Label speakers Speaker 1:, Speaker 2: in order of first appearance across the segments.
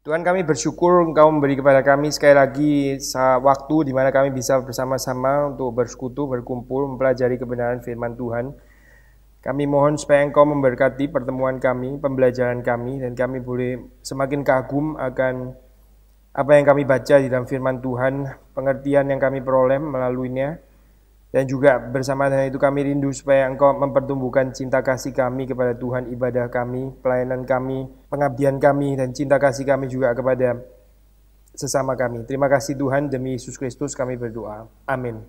Speaker 1: Tuhan kami bersyukur Engkau memberi kepada kami sekali lagi saat waktu di mana kami bisa bersama-sama untuk bersekutu, berkumpul, mempelajari kebenaran firman Tuhan. Kami mohon supaya Engkau memberkati pertemuan kami, pembelajaran kami, dan kami boleh semakin kagum akan apa yang kami baca di dalam firman Tuhan, pengertian yang kami peroleh melaluinya, dan juga bersama dengan itu kami rindu supaya engkau mempertumbuhkan cinta kasih kami kepada Tuhan, ibadah kami, pelayanan kami, pengabdian kami, dan cinta kasih kami juga kepada sesama kami. Terima kasih Tuhan, demi Yesus Kristus kami berdoa. Amin.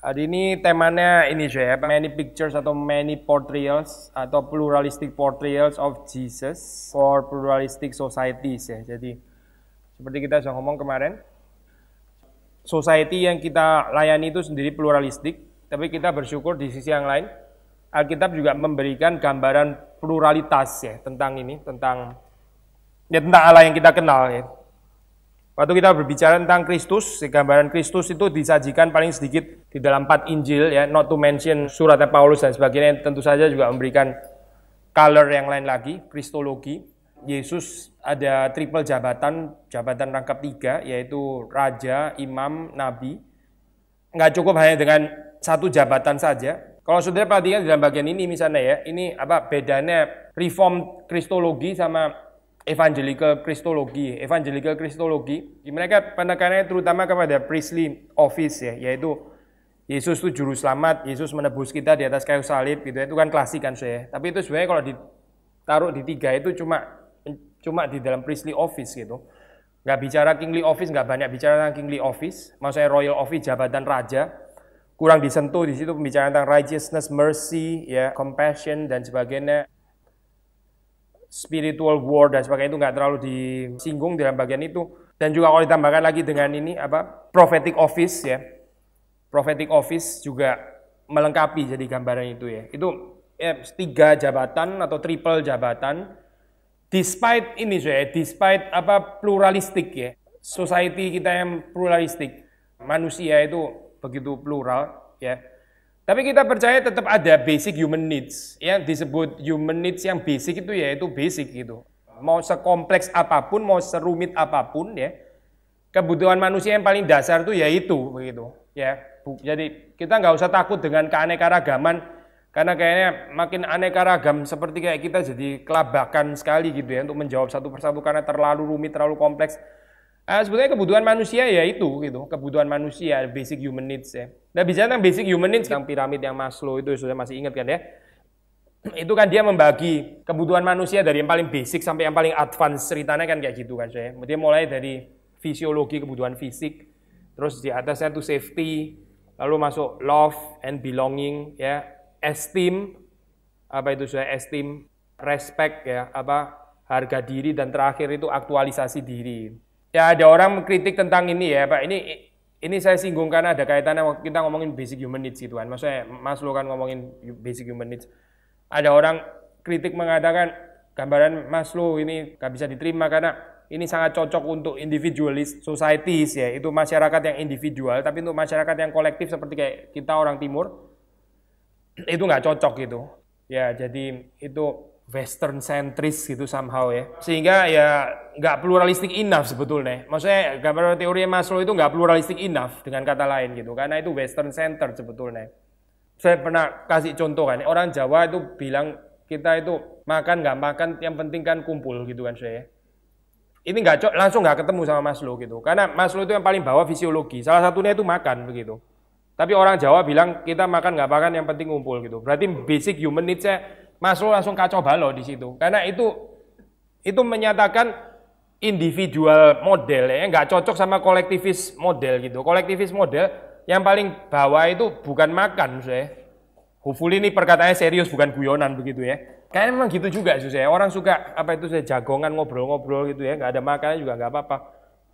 Speaker 1: Hari ini temanya ini saya, many pictures atau many portrayals atau pluralistic portrayals of Jesus for pluralistic societies ya. Jadi seperti kita sudah ngomong kemarin, society yang kita layani itu sendiri pluralistik, tapi kita bersyukur di sisi yang lain Alkitab juga memberikan gambaran pluralitas ya tentang ini, tentang ya tentang Allah yang kita kenal ya. Waktu kita berbicara tentang Kristus, gambaran Kristus itu disajikan paling sedikit di dalam empat Injil ya, not to mention suratnya Paulus dan sebagainya tentu saja juga memberikan color yang lain lagi, kristologi. Yesus ada triple jabatan, jabatan rangkap tiga, yaitu raja, imam, nabi. Nggak cukup hanya dengan satu jabatan saja. Kalau saudara perhatikan dalam bagian ini misalnya ya, ini apa bedanya reform kristologi sama evangelical kristologi. Evangelical kristologi, mereka penekanannya terutama kepada priestly office ya, yaitu Yesus itu juru selamat, Yesus menebus kita di atas kayu salib gitu ya. Itu kan klasik kan saya. Tapi itu sebenarnya kalau ditaruh di tiga itu cuma Cuma di dalam priestly office gitu. Nggak bicara kingly office, nggak banyak bicara tentang kingly office. Maksudnya royal office, jabatan raja. Kurang disentuh di situ pembicaraan tentang righteousness, mercy, ya, compassion, dan sebagainya. Spiritual war dan sebagainya itu nggak terlalu disinggung dalam bagian itu. Dan juga kalau ditambahkan lagi dengan ini, apa prophetic office ya. Prophetic office juga melengkapi jadi gambaran itu ya. Itu ya, tiga jabatan atau triple jabatan despite ini so despite apa pluralistik ya, society kita yang pluralistik, manusia itu begitu plural ya. Tapi kita percaya tetap ada basic human needs yang disebut human needs yang basic itu ya itu basic gitu. Mau sekompleks apapun, mau serumit apapun ya, kebutuhan manusia yang paling dasar itu ya itu begitu ya. Jadi kita nggak usah takut dengan keanekaragaman karena kayaknya makin aneka ragam seperti kayak kita jadi kelabakan sekali gitu ya untuk menjawab satu persatu karena terlalu rumit, terlalu kompleks. Uh, sebetulnya kebutuhan manusia ya itu gitu, kebutuhan manusia, basic human needs ya. Nah bicara tentang basic human needs, yang piramid yang Maslow itu sudah masih ingat kan ya. Itu kan dia membagi kebutuhan manusia dari yang paling basic sampai yang paling advance ceritanya kan kayak gitu kan saya. Dia mulai dari fisiologi kebutuhan fisik, terus di atasnya tuh safety, lalu masuk love and belonging ya, esteem apa itu sudah esteem, respect ya, apa harga diri dan terakhir itu aktualisasi diri. Ya ada orang mengkritik tentang ini ya, Pak. Ini ini saya singgung karena ada kaitannya waktu kita ngomongin basic human needs gitu kan. Maksudnya Mas lo kan ngomongin basic human needs. Ada orang kritik mengatakan gambaran mas lo ini gak bisa diterima karena ini sangat cocok untuk individualist societies ya, itu masyarakat yang individual, tapi untuk masyarakat yang kolektif seperti kayak kita orang timur, itu nggak cocok gitu. Ya jadi itu Western centris gitu somehow ya. Sehingga ya nggak pluralistik enough sebetulnya. Maksudnya gambar teori Maslow itu nggak pluralistik enough dengan kata lain gitu. Karena itu Western center sebetulnya. Saya pernah kasih contoh kan, orang Jawa itu bilang kita itu makan nggak makan, yang penting kan kumpul gitu kan saya. Ini nggak langsung nggak ketemu sama Maslow gitu. Karena Maslow itu yang paling bawah fisiologi. Salah satunya itu makan begitu. Tapi orang Jawa bilang kita makan nggak makan yang penting ngumpul gitu. Berarti basic human needs saya masuk langsung kacau balau di situ. Karena itu itu menyatakan individual model ya nggak cocok sama kolektivis model gitu. Kolektivis model yang paling bawah itu bukan makan saya. Hopefully ini perkataannya serius bukan guyonan begitu ya. Kayaknya memang gitu juga sih saya. Orang suka apa itu saya jagongan ngobrol-ngobrol gitu ya nggak ada makanan juga nggak apa-apa.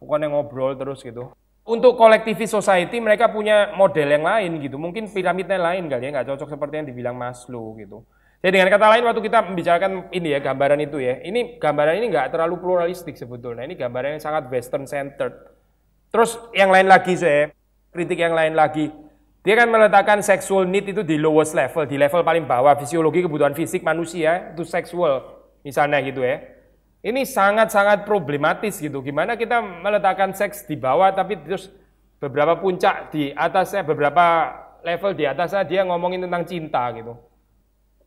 Speaker 1: Pokoknya ngobrol terus gitu untuk kolektivis society mereka punya model yang lain gitu. Mungkin piramidnya lain kali ya, nggak cocok seperti yang dibilang Maslow gitu. Jadi dengan kata lain waktu kita membicarakan ini ya gambaran itu ya, ini gambaran ini nggak terlalu pluralistik sebetulnya. Ini gambaran yang sangat Western centered. Terus yang lain lagi saya kritik yang lain lagi, dia kan meletakkan sexual need itu di lowest level, di level paling bawah fisiologi kebutuhan fisik manusia itu sexual. misalnya gitu ya. Ini sangat-sangat problematis gitu. Gimana kita meletakkan seks di bawah tapi terus beberapa puncak di atasnya, eh, beberapa level di atasnya eh, dia ngomongin tentang cinta gitu.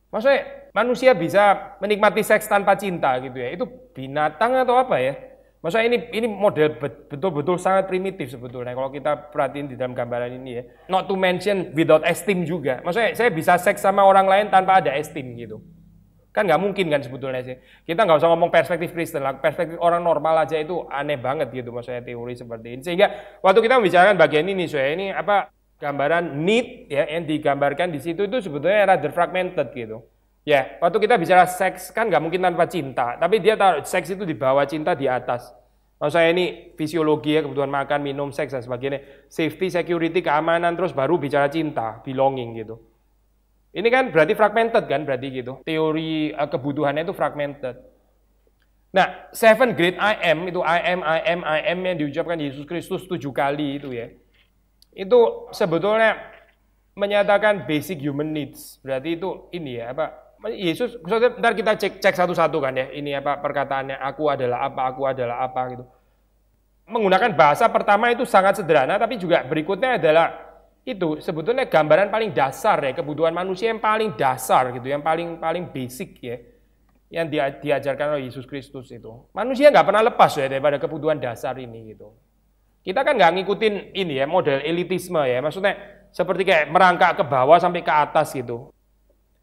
Speaker 1: Maksudnya manusia bisa menikmati seks tanpa cinta gitu ya. Itu binatang atau apa ya? Maksudnya ini ini model betul-betul sangat primitif sebetulnya kalau kita perhatiin di dalam gambaran ini ya. Not to mention without esteem juga. Maksudnya saya bisa seks sama orang lain tanpa ada esteem gitu. Kan nggak mungkin kan sebetulnya sih. Kita nggak usah ngomong perspektif Kristen lah, perspektif orang normal aja itu aneh banget gitu maksudnya teori seperti ini. Sehingga waktu kita membicarakan bagian ini, saya ini apa gambaran need ya yang digambarkan di situ itu sebetulnya rather fragmented gitu. Ya, waktu kita bicara seks kan nggak mungkin tanpa cinta, tapi dia taruh seks itu di bawah cinta di atas. maksudnya ini fisiologi ya, kebutuhan makan, minum, seks dan sebagainya. Safety, security, keamanan, terus baru bicara cinta, belonging gitu. Ini kan berarti fragmented kan berarti gitu. Teori uh, kebutuhannya itu fragmented. Nah, seven great I am itu I am I am I am yang diucapkan Yesus Kristus tujuh kali itu ya. Itu sebetulnya menyatakan basic human needs. Berarti itu ini ya apa Yesus, ntar kita cek cek satu-satu kan ya, ini apa perkataannya, aku adalah apa, aku adalah apa gitu. Menggunakan bahasa pertama itu sangat sederhana, tapi juga berikutnya adalah itu sebetulnya gambaran paling dasar ya kebutuhan manusia yang paling dasar gitu yang paling paling basic ya yang dia, diajarkan oleh Yesus Kristus itu manusia nggak pernah lepas ya daripada kebutuhan dasar ini gitu kita kan nggak ngikutin ini ya model elitisme ya maksudnya seperti kayak merangkak ke bawah sampai ke atas gitu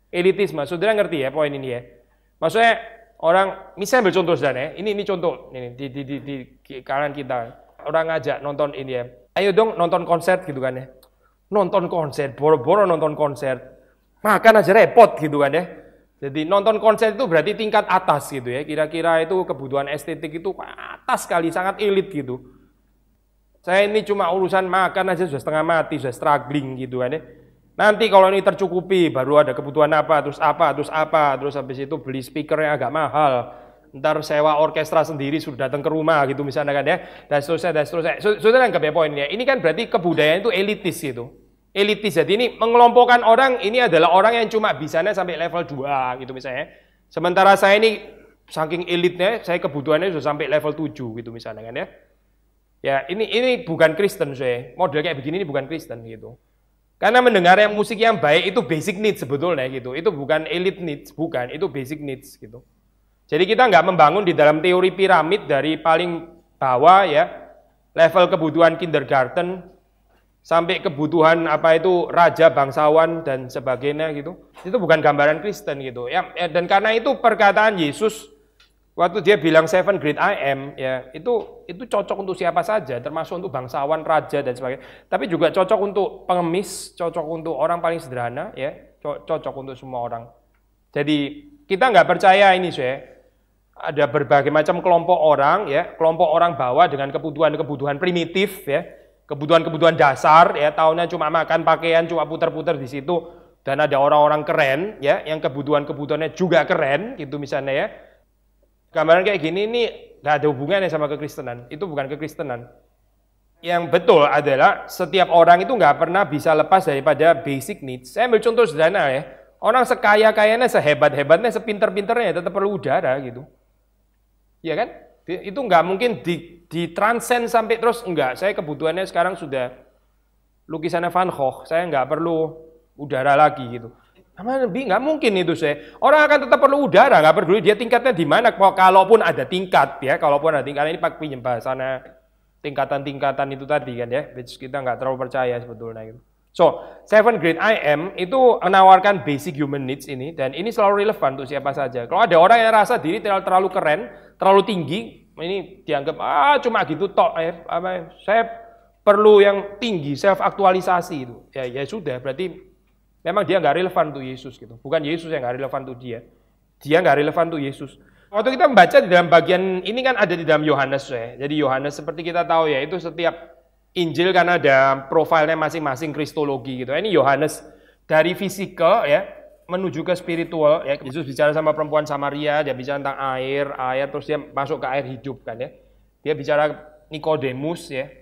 Speaker 1: elitisme saudara ngerti ya poin ini ya maksudnya orang misalnya ambil contoh saudara ya ini ini contoh ini di di di, di kalangan kita orang ngajak nonton ini ya ayo dong nonton konser gitu kan ya nonton konser, boro-boro nonton konser, makan aja repot gitu kan ya. Jadi nonton konser itu berarti tingkat atas gitu ya. Kira-kira itu kebutuhan estetik itu atas sekali, sangat elit gitu. Saya ini cuma urusan makan aja sudah setengah mati, sudah struggling gitu kan ya. Nanti kalau ini tercukupi, baru ada kebutuhan apa, terus apa, terus apa, terus habis itu beli speaker yang agak mahal, ntar sewa orkestra sendiri sudah datang ke rumah gitu misalnya kan ya dan seterusnya dan seterusnya so, so, ya ini kan berarti kebudayaan itu elitis gitu elitis. Jadi ini mengelompokkan orang ini adalah orang yang cuma bisanya sampai level 2 gitu misalnya. Sementara saya ini saking elitnya saya kebutuhannya sudah sampai level 7 gitu misalnya kan ya. Ya, ini ini bukan Kristen saya. Model kayak begini ini bukan Kristen gitu. Karena mendengar yang musik yang baik itu basic needs sebetulnya gitu. Itu bukan elite needs, bukan. Itu basic needs gitu. Jadi kita nggak membangun di dalam teori piramid dari paling bawah ya level kebutuhan kindergarten sampai kebutuhan apa itu raja bangsawan dan sebagainya gitu. Itu bukan gambaran Kristen gitu. Ya, ya, dan karena itu perkataan Yesus waktu dia bilang seven great I am ya, itu itu cocok untuk siapa saja termasuk untuk bangsawan, raja dan sebagainya. Tapi juga cocok untuk pengemis, cocok untuk orang paling sederhana ya, cocok untuk semua orang. Jadi kita nggak percaya ini sih ada berbagai macam kelompok orang ya, kelompok orang bawah dengan kebutuhan-kebutuhan primitif ya, kebutuhan-kebutuhan dasar ya tahunnya cuma makan pakaian cuma putar-putar di situ dan ada orang-orang keren ya yang kebutuhan-kebutuhannya juga keren gitu misalnya ya gambaran kayak gini ini nggak ada hubungannya sama kekristenan itu bukan kekristenan yang betul adalah setiap orang itu nggak pernah bisa lepas daripada basic needs. Saya ambil contoh sederhana ya. Orang sekaya-kayanya, sehebat-hebatnya, sepinter-pinternya tetap perlu udara gitu. ya kan? Itu nggak mungkin di, di transcend sampai terus enggak. Saya kebutuhannya sekarang sudah lukisannya Van Gogh. Saya enggak perlu udara lagi gitu. Sama Nabi enggak mungkin itu saya. Orang akan tetap perlu udara, enggak peduli dia tingkatnya di mana. Kalaupun ada tingkat ya, kalaupun ada tingkat ini pakai pinjam bahasana tingkatan-tingkatan itu tadi kan ya, which kita enggak terlalu percaya sebetulnya gitu. So, seven great I am itu menawarkan basic human needs ini dan ini selalu relevan untuk siapa saja. Kalau ada orang yang rasa diri terlalu keren, terlalu tinggi, ini dianggap ah cuma gitu tok eh, apa saya perlu yang tinggi self aktualisasi itu. Ya ya sudah berarti memang dia nggak relevan tuh Yesus gitu. Bukan Yesus yang nggak relevan tuh dia. Dia nggak relevan tuh Yesus. Waktu kita membaca di dalam bagian ini kan ada di dalam Yohanes ya. Jadi Yohanes seperti kita tahu ya itu setiap Injil kan ada profilnya masing-masing kristologi gitu. Ini Yohanes dari fisikal ya menuju ke spiritual ya iya. Yesus bicara sama perempuan Samaria dia bicara tentang air air terus dia masuk ke air hidup kan ya dia bicara Nikodemus ya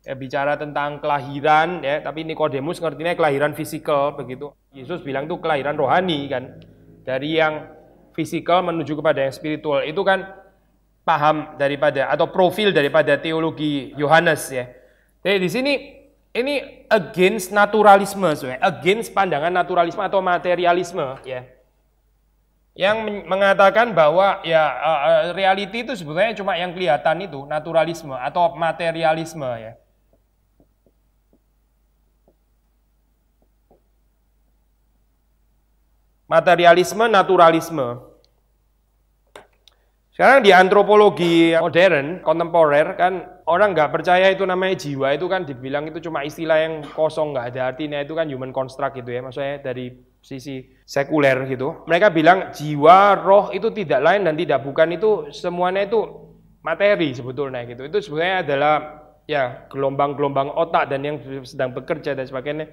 Speaker 1: dia bicara tentang kelahiran ya, tapi Nikodemus ngertinya kelahiran fisikal begitu. Yesus bilang itu kelahiran rohani kan. Dari yang fisikal menuju kepada yang spiritual. Itu kan paham daripada atau profil daripada teologi Yohanes ya. Jadi di sini ini against naturalisme, sebenarnya. against pandangan naturalisme atau materialisme, ya. Yang mengatakan bahwa ya uh, reality itu sebenarnya cuma yang kelihatan itu naturalisme atau materialisme, ya. Materialisme, naturalisme. Sekarang di antropologi hmm. modern, kontemporer kan orang nggak percaya itu namanya jiwa itu kan dibilang itu cuma istilah yang kosong nggak ada artinya itu kan human construct gitu ya maksudnya dari sisi sekuler gitu. Mereka bilang jiwa, roh itu tidak lain dan tidak bukan itu semuanya itu materi sebetulnya gitu. Itu sebenarnya adalah ya gelombang-gelombang otak dan yang sedang bekerja dan sebagainya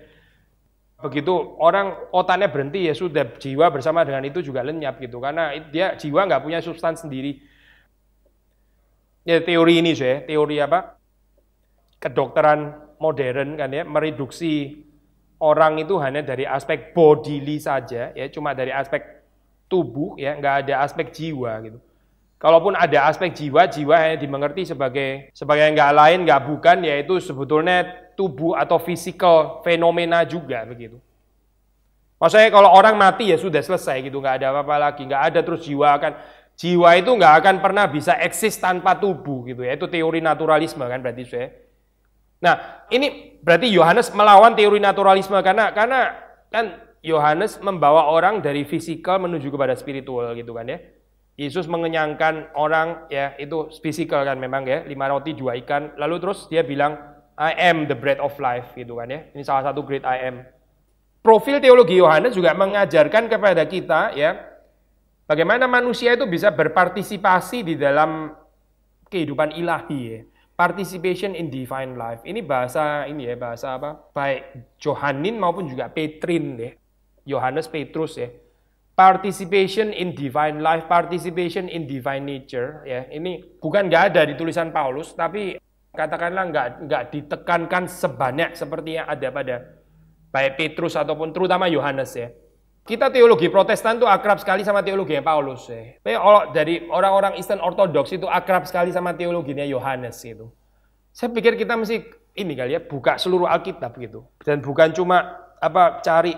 Speaker 1: begitu orang otaknya berhenti ya sudah jiwa bersama dengan itu juga lenyap gitu karena dia jiwa nggak punya substansi sendiri ya teori ini sih teori apa kedokteran modern kan ya mereduksi orang itu hanya dari aspek bodily saja ya cuma dari aspek tubuh ya nggak ada aspek jiwa gitu Kalaupun ada aspek jiwa, jiwa hanya dimengerti sebagai sebagai nggak lain nggak bukan yaitu sebetulnya tubuh atau fisikal fenomena juga begitu. Maksudnya kalau orang mati ya sudah selesai gitu, nggak ada apa-apa lagi, nggak ada terus jiwa akan jiwa itu nggak akan pernah bisa eksis tanpa tubuh gitu ya. Itu teori naturalisme kan berarti saya. Nah ini berarti Yohanes melawan teori naturalisme karena karena kan Yohanes membawa orang dari fisikal menuju kepada spiritual gitu kan ya. Yesus mengenyangkan orang ya itu fisikal kan memang ya lima roti dua ikan lalu terus dia bilang I am the bread of life gitu kan ya ini salah satu great I am profil teologi Yohanes juga mengajarkan kepada kita ya bagaimana manusia itu bisa berpartisipasi di dalam kehidupan ilahi ya participation in divine life. Ini bahasa ini ya, bahasa apa? Baik Johanin maupun juga Petrin ya. Yohanes Petrus ya participation in divine life, participation in divine nature. Ya, ini bukan nggak ada di tulisan Paulus, tapi katakanlah nggak nggak ditekankan sebanyak seperti yang ada pada baik Petrus ataupun terutama Yohanes ya. Kita teologi Protestan tuh akrab sekali sama teologi teologinya Paulus ya. Tapi dari orang-orang Eastern Orthodox itu akrab sekali sama teologinya Yohanes gitu. Saya pikir kita mesti ini kali ya buka seluruh Alkitab gitu. Dan bukan cuma apa cari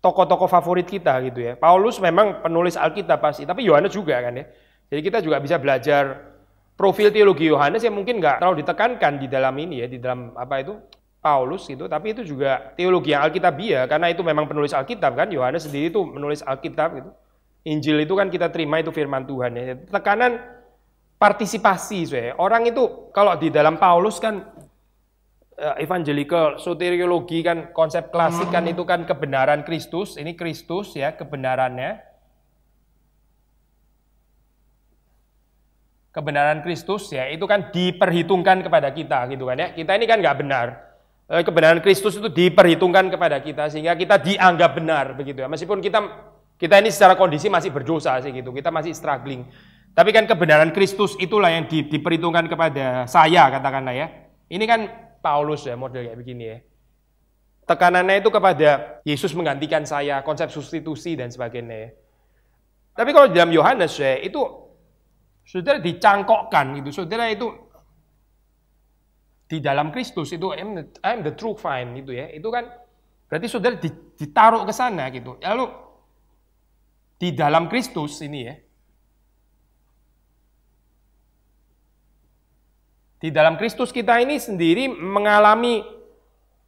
Speaker 1: tokoh-tokoh favorit kita gitu ya. Paulus memang penulis Alkitab pasti, tapi Yohanes juga kan ya. Jadi kita juga bisa belajar profil teologi Yohanes yang mungkin nggak terlalu ditekankan di dalam ini ya, di dalam apa itu Paulus gitu, tapi itu juga teologi yang Alkitabiah karena itu memang penulis Alkitab kan. Yohanes sendiri itu menulis Alkitab gitu. Injil itu kan kita terima itu firman Tuhan ya. Tekanan partisipasi saya. Orang itu kalau di dalam Paulus kan Eh, evangelical, soteriologi kan konsep klasik kan hmm. itu kan kebenaran Kristus, ini Kristus ya kebenarannya. Kebenaran Kristus ya itu kan diperhitungkan kepada kita gitu kan ya. Kita ini kan nggak benar. Eh, kebenaran Kristus itu diperhitungkan kepada kita sehingga kita dianggap benar begitu ya. Meskipun kita kita ini secara kondisi masih berdosa sih gitu. Kita masih struggling. Tapi kan kebenaran Kristus itulah yang di, diperhitungkan kepada saya katakanlah ya. Ini kan Paulus ya model kayak begini ya. Tekanannya itu kepada Yesus menggantikan saya, konsep substitusi dan sebagainya. Ya. Tapi kalau dalam Yohanes ya, itu saudara dicangkokkan gitu. Saudara itu di dalam Kristus itu I'm the, I'm the true vine gitu ya. Itu kan berarti saudara ditaruh ke sana gitu. Lalu di dalam Kristus ini ya, Di dalam Kristus kita ini sendiri mengalami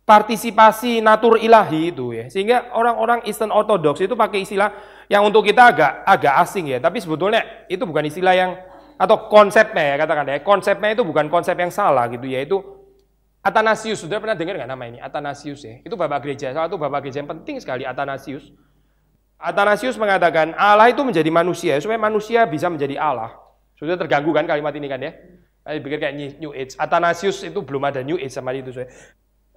Speaker 1: partisipasi natur ilahi itu ya. Sehingga orang-orang Eastern Orthodox itu pakai istilah yang untuk kita agak agak asing ya, tapi sebetulnya itu bukan istilah yang atau konsepnya ya katakan ya, konsepnya itu bukan konsep yang salah gitu ya, itu Athanasius, sudah pernah dengar nggak nama ini? Athanasius ya. Itu bapak gereja, salah satu bapak gereja yang penting sekali Athanasius. Athanasius mengatakan Allah itu menjadi manusia ya, supaya manusia bisa menjadi Allah. Sudah terganggu kan kalimat ini kan ya? Saya pikir kayak New Age. Athanasius itu belum ada New Age sama itu.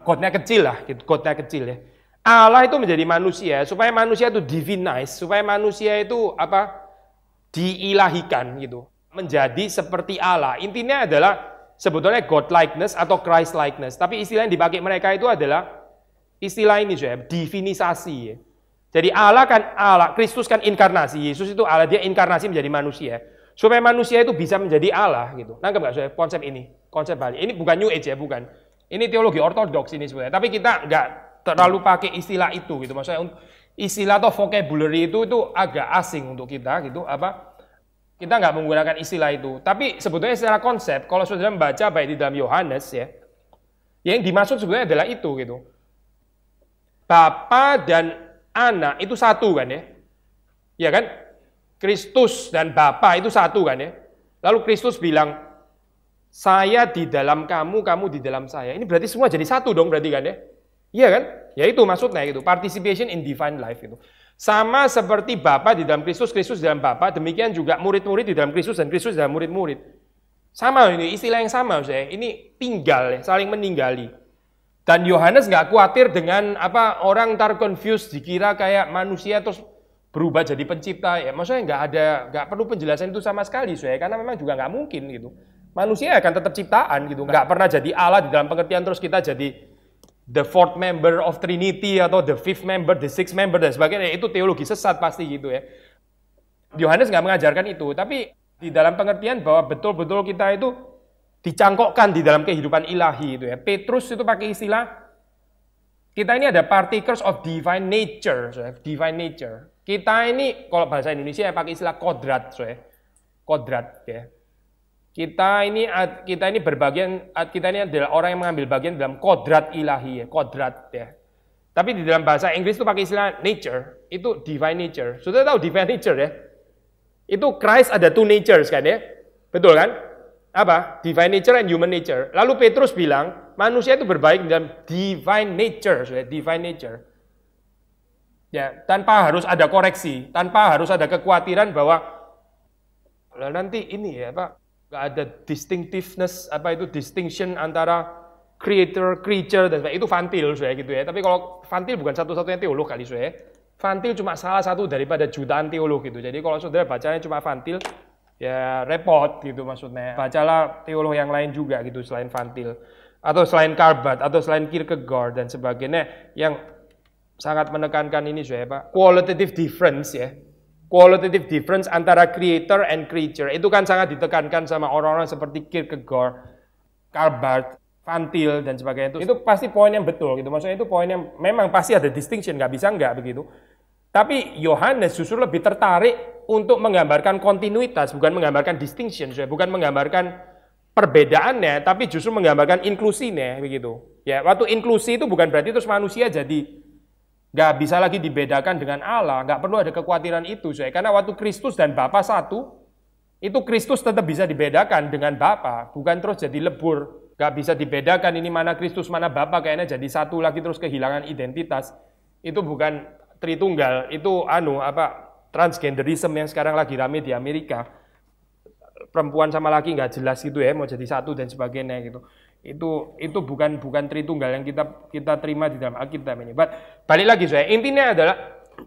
Speaker 1: Godnya kecil lah, gitu, godnya kecil ya. Allah itu menjadi manusia supaya manusia itu divinize, supaya manusia itu apa diilahikan gitu, menjadi seperti Allah. Intinya adalah sebetulnya God likeness atau Christ likeness, tapi istilah yang dipakai mereka itu adalah istilah ini ya, divinisasi. Jadi Allah kan Allah, Kristus kan inkarnasi, Yesus itu Allah dia inkarnasi menjadi manusia supaya manusia itu bisa menjadi Allah gitu. Nangkep nggak saya konsep ini? Konsep balik. Ini bukan New Age ya, bukan. Ini teologi ortodoks ini sebenarnya. Tapi kita nggak terlalu pakai istilah itu gitu. Maksudnya istilah atau vocabulary itu itu agak asing untuk kita gitu. Apa? Kita nggak menggunakan istilah itu. Tapi sebetulnya secara konsep, kalau saudara membaca baik di dalam Yohanes ya, yang dimaksud sebenarnya adalah itu gitu. Bapa dan anak itu satu kan ya? Ya kan? Kristus dan Bapa itu satu kan ya. Lalu Kristus bilang, saya di dalam kamu, kamu di dalam saya. Ini berarti semua jadi satu dong berarti kan ya. Iya kan? Ya itu maksudnya itu, participation in divine life itu. Sama seperti Bapa di dalam Kristus, Kristus di dalam Bapa, demikian juga murid-murid di dalam Kristus dan Kristus di dalam murid-murid. Sama ini, istilah yang sama saya. Ini tinggal ya, saling meninggali. Dan Yohanes nggak khawatir dengan apa orang ntar confused dikira kayak manusia terus berubah jadi pencipta ya maksudnya nggak ada nggak perlu penjelasan itu sama sekali saya karena memang juga nggak mungkin gitu manusia akan tetap ciptaan gitu nggak pernah jadi Allah di dalam pengertian terus kita jadi the fourth member of Trinity atau the fifth member, the sixth member dan sebagainya itu teologi sesat pasti gitu ya. Yohanes nggak mengajarkan itu, tapi di dalam pengertian bahwa betul-betul kita itu dicangkokkan di dalam kehidupan ilahi itu ya. Petrus itu pakai istilah kita ini ada partakers of divine nature, divine nature. Kita ini kalau bahasa Indonesia ya pakai istilah kodrat, so ya. Kodrat ya. Kita ini kita ini berbagian kita ini adalah orang yang mengambil bagian dalam kodrat ilahi ya, kodrat ya. Tapi di dalam bahasa Inggris itu pakai istilah nature, itu divine nature. Sudah tahu divine nature ya? Itu Christ ada two natures kan ya? Betul kan? Apa? Divine nature and human nature. Lalu Petrus bilang, manusia itu berbaik dalam divine nature, sudah divine nature. Ya, tanpa harus ada koreksi, tanpa harus ada kekhawatiran bahwa lah nanti ini ya Pak, nggak ada distinctiveness apa itu distinction antara creator, creature dan sebagainya. Itu fantil saya gitu ya. Tapi kalau fantil bukan satu-satunya teolog kali saya. Fantil cuma salah satu daripada jutaan teolog gitu. Jadi kalau saudara bacanya cuma fantil, ya repot gitu maksudnya. Bacalah teolog yang lain juga gitu selain fantil atau selain Karbat atau selain Kierkegaard dan sebagainya yang sangat menekankan ini saya Pak. Qualitative difference ya. Qualitative difference antara creator and creature. Itu kan sangat ditekankan sama orang-orang seperti Kierkegaard, Karl Barth, Van dan sebagainya. Itu, itu pasti poin yang betul gitu. Maksudnya itu poin yang memang pasti ada distinction, nggak bisa nggak begitu. Tapi Yohanes justru lebih tertarik untuk menggambarkan kontinuitas, bukan menggambarkan distinction, saya. bukan menggambarkan perbedaannya, tapi justru menggambarkan inklusinya begitu. Ya, waktu inklusi itu bukan berarti terus manusia jadi Nggak bisa lagi dibedakan dengan Allah, nggak perlu ada kekhawatiran itu. Saya. Karena waktu Kristus dan Bapa satu, itu Kristus tetap bisa dibedakan dengan Bapa, bukan terus jadi lebur. Nggak bisa dibedakan ini mana Kristus, mana Bapa, kayaknya jadi satu lagi terus kehilangan identitas. Itu bukan Tritunggal, itu anu apa transgenderisme yang sekarang lagi rame di Amerika perempuan sama laki nggak jelas gitu ya, mau jadi satu dan sebagainya gitu. Itu itu bukan bukan tritunggal yang kita kita terima di dalam Alkitab ini. But, balik lagi saya, intinya adalah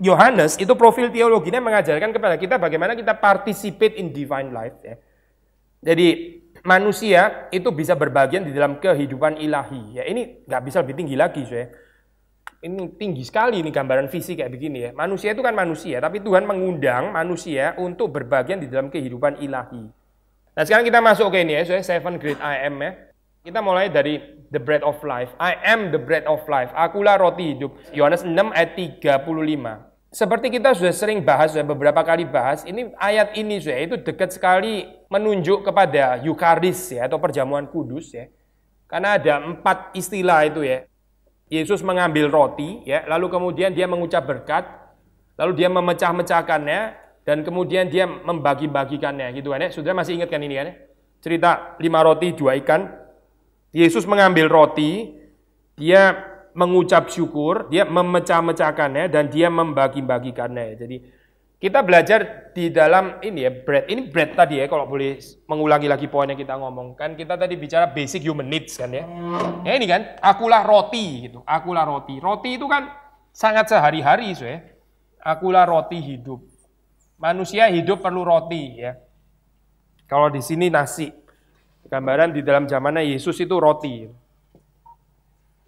Speaker 1: Yohanes itu profil teologinya mengajarkan kepada kita bagaimana kita participate in divine life ya. Jadi manusia itu bisa berbagian di dalam kehidupan ilahi. Ya ini nggak bisa lebih tinggi lagi saya. Ini tinggi sekali ini gambaran visi kayak begini ya. Manusia itu kan manusia, tapi Tuhan mengundang manusia untuk berbagian di dalam kehidupan ilahi. Nah sekarang kita masuk ke ini ya, saya Seven Great I Am ya. Kita mulai dari the bread of life. I am the bread of life. Akulah roti hidup. Yohanes 6 ayat 35. Seperti kita sudah sering bahas, sudah beberapa kali bahas, ini ayat ini sudah itu dekat sekali menunjuk kepada Yukaris ya atau perjamuan kudus ya. Karena ada empat istilah itu ya. Yesus mengambil roti ya, lalu kemudian dia mengucap berkat, lalu dia memecah-mecahkannya dan kemudian dia membagi-bagikannya gitu kan ya. Sudah masih ingat kan ini kan ya? Cerita lima roti dua ikan, Yesus mengambil roti, dia mengucap syukur, dia memecah-mecahkannya dan dia membagi-bagikannya. Jadi kita belajar di dalam ini ya bread. Ini bread tadi ya kalau boleh mengulangi lagi poin yang kita ngomong kan kita tadi bicara basic human needs kan ya. Ya ini kan akulah roti gitu. Akulah roti. Roti itu kan sangat sehari-hari so ya. Akulah roti hidup. Manusia hidup perlu roti ya. Kalau di sini nasi, Gambaran di dalam zamannya Yesus itu roti.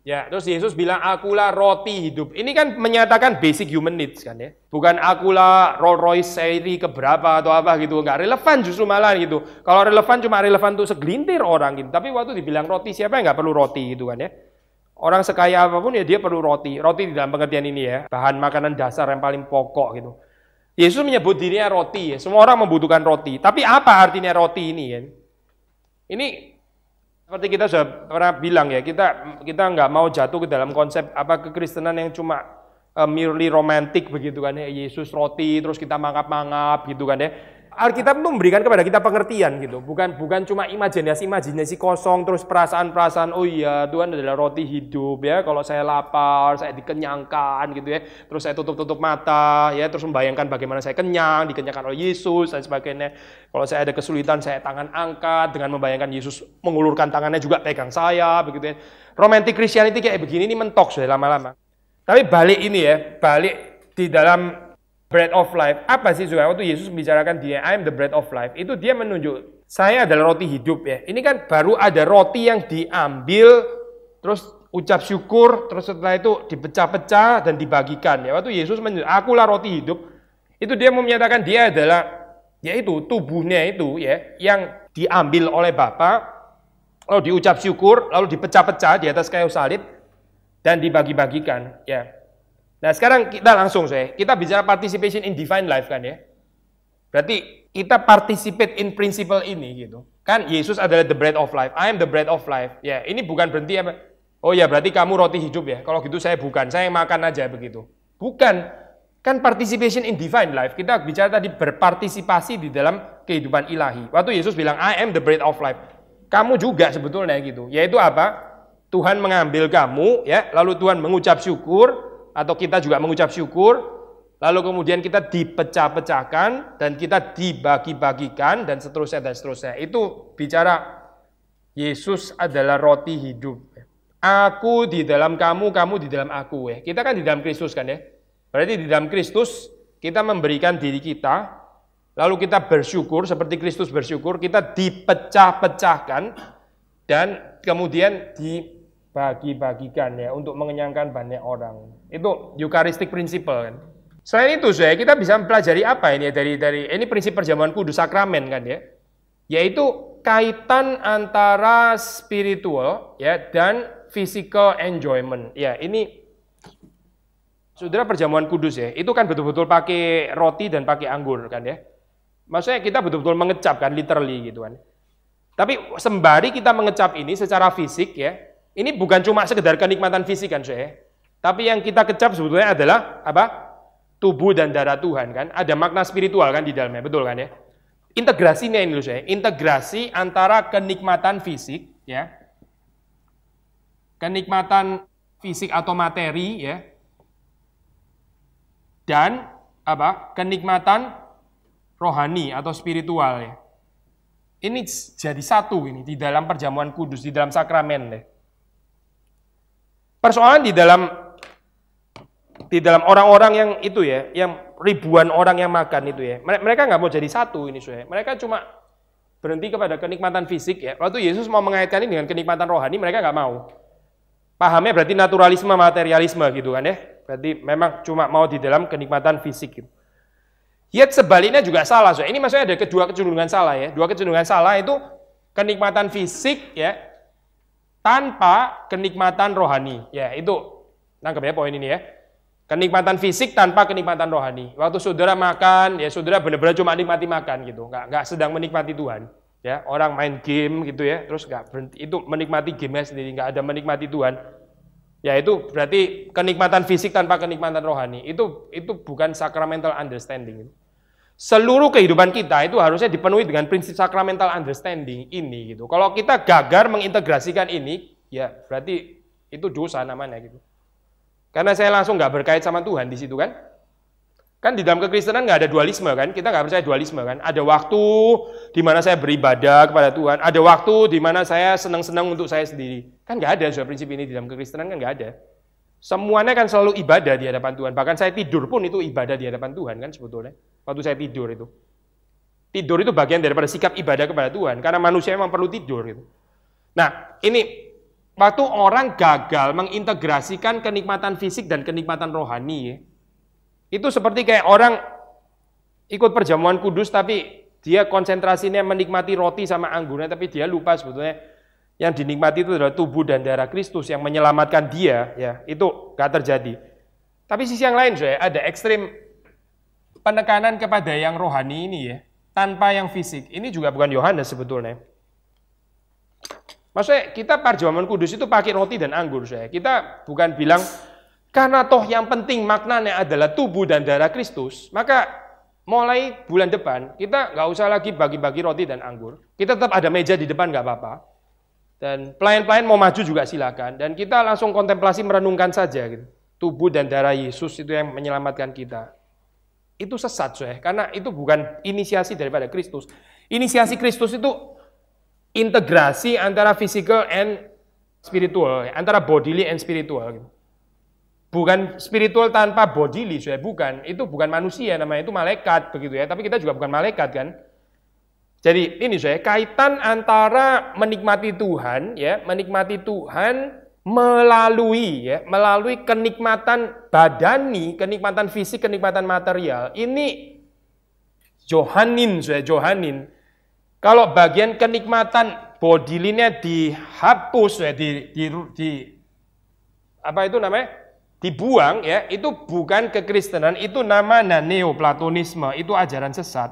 Speaker 1: Ya, terus Yesus bilang akulah roti hidup. Ini kan menyatakan basic human needs kan ya. Bukan akulah Rolls Royce seri keberapa atau apa gitu. Enggak relevan justru malah gitu. Kalau relevan cuma relevan tuh segelintir orang gitu. Tapi waktu dibilang roti siapa yang nggak perlu roti gitu kan ya. Orang sekaya apapun ya dia perlu roti. Roti di dalam pengertian ini ya. Bahan makanan dasar yang paling pokok gitu. Yesus menyebut dirinya roti ya. Semua orang membutuhkan roti. Tapi apa artinya roti ini ya? Ini seperti kita sudah pernah bilang ya, kita kita nggak mau jatuh ke dalam konsep apa kekristenan yang cuma uh, merely romantik begitu kan ya, Yesus roti terus kita mangap-mangap gitu kan ya. Alkitab itu memberikan kepada kita pengertian gitu, bukan bukan cuma imajinasi imajinasi kosong terus perasaan-perasaan oh iya Tuhan adalah roti hidup ya, kalau saya lapar saya dikenyangkan gitu ya, terus saya tutup-tutup mata ya, terus membayangkan bagaimana saya kenyang, dikenyangkan oleh Yesus dan sebagainya. Kalau saya ada kesulitan saya tangan angkat dengan membayangkan Yesus mengulurkan tangannya juga pegang saya begitu ya. Romantic Christianity kayak begini ini mentok sudah lama-lama. Tapi balik ini ya, balik di dalam bread of life. Apa sih juga Waktu Yesus membicarakan dia, I am the bread of life. Itu dia menunjuk, saya adalah roti hidup ya. Ini kan baru ada roti yang diambil, terus ucap syukur, terus setelah itu dipecah-pecah dan dibagikan. Ya, waktu Yesus menunjuk, akulah roti hidup. Itu dia mau menyatakan dia adalah, yaitu tubuhnya itu ya, yang diambil oleh Bapa, lalu diucap syukur, lalu dipecah-pecah di atas kayu salib, dan dibagi-bagikan. Ya, Nah sekarang kita langsung saya, kita bicara participation in divine life kan ya. Berarti kita participate in principle ini gitu. Kan Yesus adalah the bread of life. I am the bread of life. Ya, ini bukan berhenti apa? Oh ya, berarti kamu roti hidup ya. Kalau gitu saya bukan, saya yang makan aja begitu. Bukan. Kan participation in divine life. Kita bicara tadi berpartisipasi di dalam kehidupan ilahi. Waktu Yesus bilang, I am the bread of life. Kamu juga sebetulnya gitu. Yaitu apa? Tuhan mengambil kamu, ya, lalu Tuhan mengucap syukur, atau kita juga mengucap syukur, lalu kemudian kita dipecah-pecahkan dan kita dibagi-bagikan dan seterusnya dan seterusnya. Itu bicara Yesus adalah roti hidup. Aku di dalam kamu, kamu di dalam aku. Ya. Kita kan di dalam Kristus kan ya. Berarti di dalam Kristus kita memberikan diri kita, lalu kita bersyukur seperti Kristus bersyukur, kita dipecah-pecahkan dan kemudian di bagi-bagikan ya untuk mengenyangkan banyak orang. Itu Eucharistic principle kan. Selain itu, saya kita bisa mempelajari apa ini ya dari dari ini prinsip perjamuan kudus sakramen kan ya, yaitu kaitan antara spiritual ya dan physical enjoyment. Ya ini saudara perjamuan kudus ya, itu kan betul-betul pakai roti dan pakai anggur kan ya. Maksudnya kita betul-betul mengecap kan, literally gitu kan. Tapi sembari kita mengecap ini secara fisik ya, ini bukan cuma sekedar kenikmatan fisik kan, saya, Tapi yang kita kecap sebetulnya adalah apa? Tubuh dan darah Tuhan kan. Ada makna spiritual kan di dalamnya, betul kan ya? Integrasinya ini loh, saya, Integrasi antara kenikmatan fisik ya. Kenikmatan fisik atau materi ya. Dan apa? Kenikmatan rohani atau spiritual ya. Ini jadi satu ini di dalam perjamuan kudus, di dalam sakramen deh. Persoalan di dalam di dalam orang-orang yang itu ya, yang ribuan orang yang makan itu ya, mereka nggak mau jadi satu ini sudah. Ya. Mereka cuma berhenti kepada kenikmatan fisik ya. Waktu Yesus mau mengaitkan ini dengan kenikmatan rohani, mereka nggak mau. Pahamnya berarti naturalisme, materialisme gitu kan ya. Berarti memang cuma mau di dalam kenikmatan fisik gitu. Yet sebaliknya juga salah. So. Ini maksudnya ada kedua kecenderungan salah ya. Dua kecenderungan salah itu kenikmatan fisik ya tanpa kenikmatan rohani. Ya, itu nangkep ya poin ini ya. Kenikmatan fisik tanpa kenikmatan rohani. Waktu saudara makan, ya saudara benar-benar cuma nikmati makan gitu, nggak nggak sedang menikmati Tuhan. Ya, orang main game gitu ya, terus nggak berhenti itu menikmati gamenya sendiri, nggak ada menikmati Tuhan. Ya itu berarti kenikmatan fisik tanpa kenikmatan rohani. Itu itu bukan sacramental understanding seluruh kehidupan kita itu harusnya dipenuhi dengan prinsip sacramental understanding ini gitu. Kalau kita gagal mengintegrasikan ini, ya berarti itu dosa namanya gitu. Karena saya langsung nggak berkait sama Tuhan di situ kan. Kan di dalam kekristenan nggak ada dualisme kan, kita nggak percaya dualisme kan. Ada waktu di mana saya beribadah kepada Tuhan, ada waktu di mana saya senang-senang untuk saya sendiri. Kan nggak ada soal prinsip ini di dalam kekristenan kan nggak ada. Semuanya kan selalu ibadah di hadapan Tuhan. Bahkan saya tidur pun itu ibadah di hadapan Tuhan kan sebetulnya waktu saya tidur itu. Tidur itu bagian daripada sikap ibadah kepada Tuhan, karena manusia memang perlu tidur gitu. Nah, ini waktu orang gagal mengintegrasikan kenikmatan fisik dan kenikmatan rohani, ya, itu seperti kayak orang ikut perjamuan kudus tapi dia konsentrasinya menikmati roti sama anggurnya tapi dia lupa sebetulnya yang dinikmati itu adalah tubuh dan darah Kristus yang menyelamatkan dia ya itu gak terjadi tapi sisi yang lain saya ada ekstrim penekanan kepada yang rohani ini ya, tanpa yang fisik. Ini juga bukan Yohanes sebetulnya. Maksudnya kita parjaman kudus itu pakai roti dan anggur saya. Kita bukan bilang karena toh yang penting maknanya adalah tubuh dan darah Kristus, maka mulai bulan depan kita nggak usah lagi bagi-bagi roti dan anggur. Kita tetap ada meja di depan nggak apa-apa. Dan pelayan-pelayan mau maju juga silakan. Dan kita langsung kontemplasi merenungkan saja gitu. Tubuh dan darah Yesus itu yang menyelamatkan kita itu sesat saya karena itu bukan inisiasi daripada Kristus. Inisiasi Kristus itu integrasi antara physical and spiritual, antara bodily and spiritual. Gitu. Bukan spiritual tanpa bodily, saya bukan. Itu bukan manusia namanya, itu malaikat begitu ya. Tapi kita juga bukan malaikat kan. Jadi ini saya kaitan antara menikmati Tuhan ya, menikmati Tuhan melalui ya, melalui kenikmatan badani, kenikmatan fisik, kenikmatan material. Ini Johanin saya Johanin. Kalau bagian kenikmatan bodilinya dihapus ya di, di, di apa itu namanya? dibuang ya, itu bukan kekristenan, itu namanya neoplatonisme, itu ajaran sesat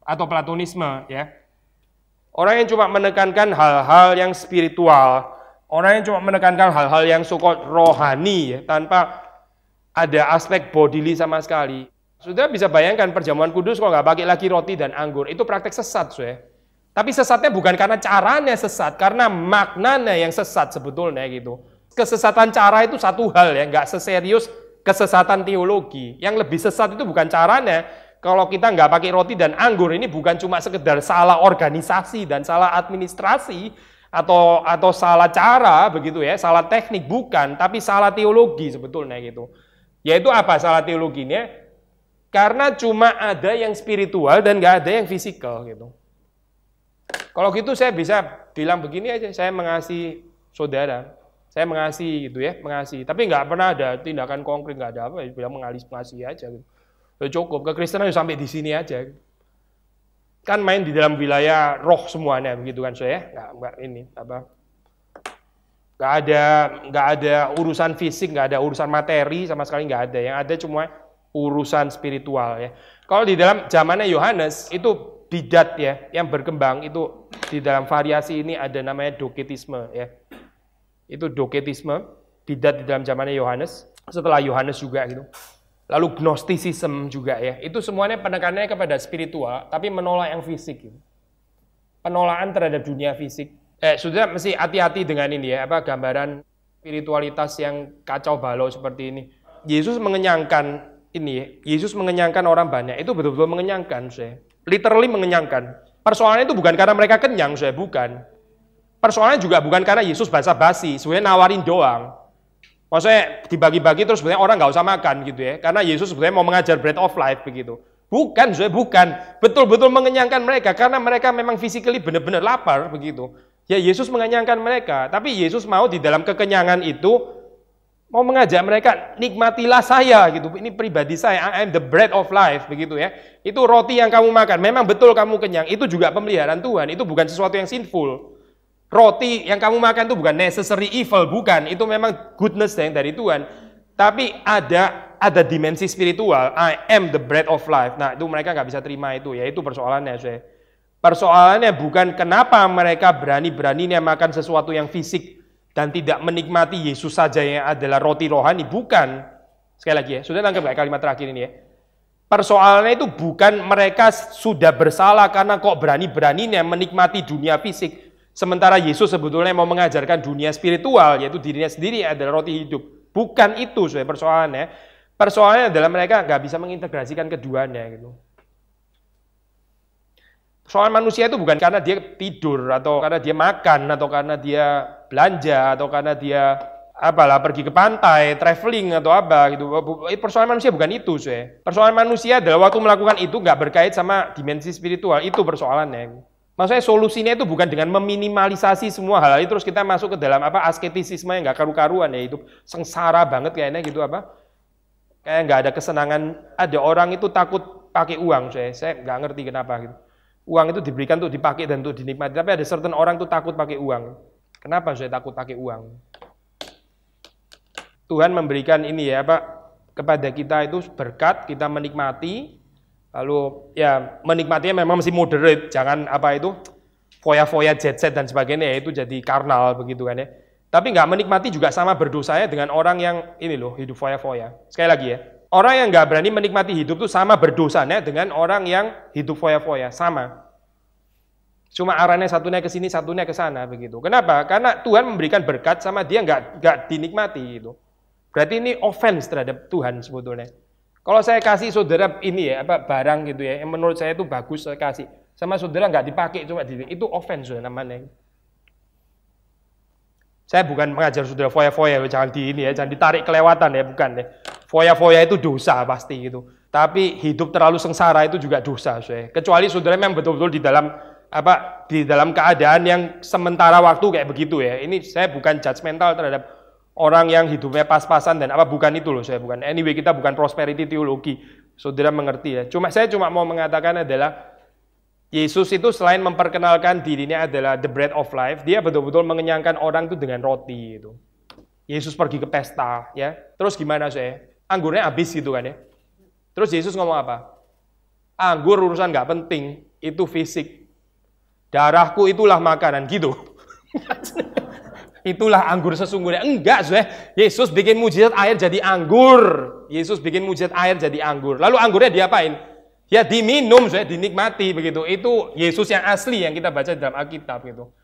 Speaker 1: atau platonisme ya. Orang yang cuma menekankan hal-hal yang spiritual, orang yang cuma menekankan hal-hal yang suka rohani ya, tanpa ada aspek bodili sama sekali. Sudah bisa bayangkan perjamuan kudus kalau nggak pakai lagi roti dan anggur. Itu praktek sesat, sudah. Tapi sesatnya bukan karena caranya sesat, karena maknanya yang sesat sebetulnya gitu. Kesesatan cara itu satu hal ya, nggak seserius kesesatan teologi. Yang lebih sesat itu bukan caranya, kalau kita nggak pakai roti dan anggur ini bukan cuma sekedar salah organisasi dan salah administrasi atau atau salah cara begitu ya, salah teknik bukan, tapi salah teologi sebetulnya gitu. Yaitu apa salah teologinya? Karena cuma ada yang spiritual dan nggak ada yang fisikal gitu. Kalau gitu saya bisa bilang begini aja, saya mengasihi saudara, saya mengasihi gitu ya, mengasihi. Tapi nggak pernah ada tindakan konkret, nggak ada apa, ya, bilang mengalis mengasihi aja gitu. Sudah ya, cukup, kekristenan sampai di sini aja. Kan main di dalam wilayah roh semuanya begitu kan saya, nggak, enggak ini apa Enggak ada enggak ada urusan fisik enggak ada urusan materi sama sekali enggak ada yang ada cuma urusan spiritual ya kalau di dalam zamannya Yohanes itu bidat ya yang berkembang itu di dalam variasi ini ada namanya doketisme ya itu doketisme bidat di dalam zamannya Yohanes setelah Yohanes juga gitu lalu gnosticism juga ya. Itu semuanya penekannya kepada spiritual, tapi menolak yang fisik. Gitu. Penolakan terhadap dunia fisik. Eh, sudah mesti hati-hati dengan ini ya, apa gambaran spiritualitas yang kacau balau seperti ini. Yesus mengenyangkan ini ya, Yesus mengenyangkan orang banyak. Itu betul-betul mengenyangkan saya. Literally mengenyangkan. Persoalannya itu bukan karena mereka kenyang saya, bukan. Persoalannya juga bukan karena Yesus basa-basi, sebenarnya nawarin doang. Maksudnya dibagi-bagi terus sebenarnya orang nggak usah makan gitu ya. Karena Yesus sebenarnya mau mengajar bread of life begitu. Bukan, saya bukan. Betul-betul mengenyangkan mereka karena mereka memang physically benar-benar lapar begitu. Ya Yesus mengenyangkan mereka, tapi Yesus mau di dalam kekenyangan itu mau mengajak mereka nikmatilah saya gitu. Ini pribadi saya, I am the bread of life begitu ya. Itu roti yang kamu makan, memang betul kamu kenyang. Itu juga pemeliharaan Tuhan, itu bukan sesuatu yang sinful. Roti yang kamu makan itu bukan necessary evil, bukan. Itu memang goodness yang dari Tuhan. Tapi ada ada dimensi spiritual. I am the bread of life. Nah itu mereka nggak bisa terima itu. Ya itu persoalannya saya. Persoalannya bukan kenapa mereka berani-beraninya makan sesuatu yang fisik dan tidak menikmati Yesus saja yang adalah roti rohani. Bukan. Sekali lagi ya, sudah tangkap gak kalimat terakhir ini ya? Persoalannya itu bukan mereka sudah bersalah karena kok berani-beraninya menikmati dunia fisik. Sementara Yesus sebetulnya mau mengajarkan dunia spiritual, yaitu dirinya sendiri adalah roti hidup. Bukan itu sebenarnya persoalannya. Persoalannya adalah mereka nggak bisa mengintegrasikan keduanya gitu. Persoalan manusia itu bukan karena dia tidur atau karena dia makan atau karena dia belanja atau karena dia apalah pergi ke pantai, traveling atau apa gitu. Eh, persoalan manusia bukan itu, saya. Persoalan manusia adalah waktu melakukan itu nggak berkait sama dimensi spiritual. Itu persoalannya. Gitu. Maksudnya solusinya itu bukan dengan meminimalisasi semua hal, itu terus kita masuk ke dalam apa asketisisme yang nggak karu-karuan ya itu sengsara banget kayaknya gitu apa kayak nggak ada kesenangan ada orang itu takut pakai uang saya saya nggak ngerti kenapa gitu uang itu diberikan untuk dipakai dan untuk dinikmati tapi ada certain orang tuh takut pakai uang kenapa saya takut pakai uang Tuhan memberikan ini ya apa kepada kita itu berkat kita menikmati Lalu ya menikmatinya memang mesti moderate, jangan apa itu foya-foya jet set dan sebagainya ya itu jadi karnal begitu kan ya. Tapi nggak menikmati juga sama berdosa ya dengan orang yang ini loh hidup foya-foya. Sekali lagi ya, orang yang nggak berani menikmati hidup tuh sama berdosanya dengan orang yang hidup foya-foya, sama. Cuma arahnya satunya ke sini, satunya ke sana begitu. Kenapa? Karena Tuhan memberikan berkat sama dia nggak nggak dinikmati itu. Berarti ini offense terhadap Tuhan sebetulnya. Kalau saya kasih saudara ini ya, apa barang gitu ya, yang menurut saya itu bagus saya kasih. Sama saudara nggak dipakai, coba di itu offense sudah namanya. Saya bukan mengajar saudara foya-foya, jangan di ini ya, jangan ditarik kelewatan ya, bukan ya. Foya-foya itu dosa pasti gitu. Tapi hidup terlalu sengsara itu juga dosa, saya. Kecuali saudara memang betul-betul di dalam apa di dalam keadaan yang sementara waktu kayak begitu ya. Ini saya bukan judgmental terhadap Orang yang hidupnya pas-pasan dan apa bukan itu loh saya bukan. Anyway kita bukan prosperity teologi. Saudara mengerti ya. Cuma saya cuma mau mengatakan adalah Yesus itu selain memperkenalkan dirinya adalah the bread of life, dia betul-betul mengenyangkan orang itu dengan roti itu. Yesus pergi ke pesta ya. Terus gimana saya? Anggurnya habis gitu kan ya. Terus Yesus ngomong apa? Anggur urusan nggak penting, itu fisik. Darahku itulah makanan gitu. Itulah anggur sesungguhnya. Enggak, sudah Yesus bikin mujizat air jadi anggur. Yesus bikin mujizat air jadi anggur. Lalu anggurnya diapain? Ya diminum, sudah dinikmati begitu. Itu Yesus yang asli yang kita baca dalam Alkitab gitu.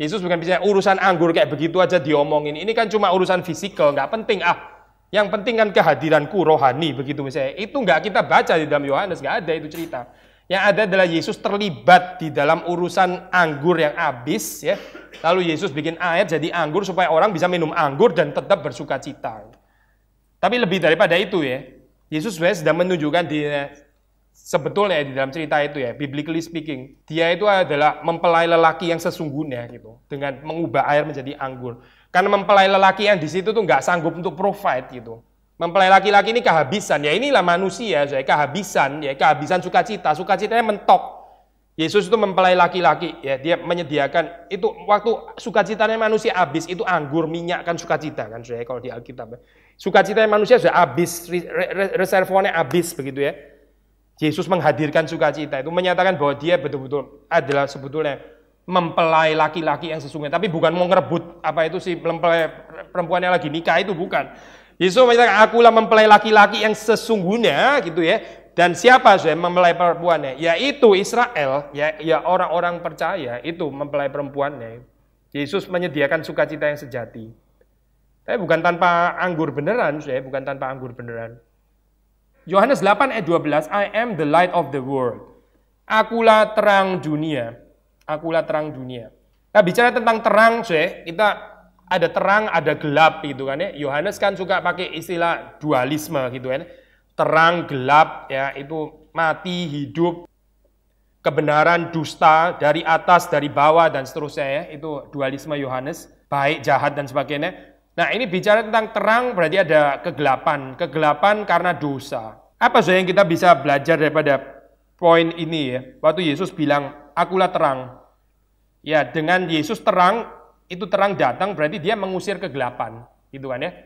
Speaker 1: Yesus bukan bisa urusan anggur kayak begitu aja diomongin. Ini kan cuma urusan fisikal, nggak penting ah. Yang penting kan kehadiranku rohani begitu misalnya. Itu nggak kita baca di dalam Yohanes, nggak ada itu cerita. Yang ada adalah Yesus terlibat di dalam urusan anggur yang habis ya. Lalu Yesus bikin air jadi anggur supaya orang bisa minum anggur dan tetap bersuka cita. Tapi lebih daripada itu ya, Yesus sebenarnya sedang menunjukkan di sebetulnya di dalam cerita itu ya, biblically speaking, dia itu adalah mempelai lelaki yang sesungguhnya gitu, dengan mengubah air menjadi anggur. Karena mempelai lelaki yang di situ tuh nggak sanggup untuk provide gitu. Mempelai laki-laki ini kehabisan. Ya inilah manusia, saya kehabisan, ya kehabisan sukacita. Sukacitanya mentok. Yesus itu mempelai laki-laki, ya dia menyediakan itu waktu sukacitanya manusia habis itu anggur minyak kan sukacita kan saya kalau di Alkitab. Sukacitanya manusia sudah habis, reservoirnya habis begitu ya. Yesus menghadirkan sukacita itu menyatakan bahwa dia betul-betul adalah sebetulnya mempelai laki-laki yang sesungguhnya. Tapi bukan mau ngerebut apa itu si mempelai perempuan yang lagi nikah itu bukan. Yesus menyatakan akulah mempelai laki-laki yang sesungguhnya gitu ya. Dan siapa sudah mempelai perempuannya? Yaitu Israel, ya, ya orang-orang percaya itu mempelai perempuannya. Yesus menyediakan sukacita yang sejati. Tapi bukan tanpa anggur beneran, saya bukan tanpa anggur beneran. Yohanes 8 ayat 12, I am the light of the world. Akulah terang dunia. Akulah terang dunia. Nah, bicara tentang terang, saya kita ada terang, ada gelap gitu kan ya. Yohanes kan suka pakai istilah dualisme gitu kan. Ya. Terang, gelap ya itu mati, hidup, kebenaran, dusta, dari atas, dari bawah dan seterusnya ya. Itu dualisme Yohanes, baik, jahat dan sebagainya. Nah, ini bicara tentang terang berarti ada kegelapan, kegelapan karena dosa. Apa saja yang kita bisa belajar daripada poin ini ya? Waktu Yesus bilang, "Akulah terang." Ya, dengan Yesus terang, itu terang datang berarti dia mengusir kegelapan, gitu kan ya.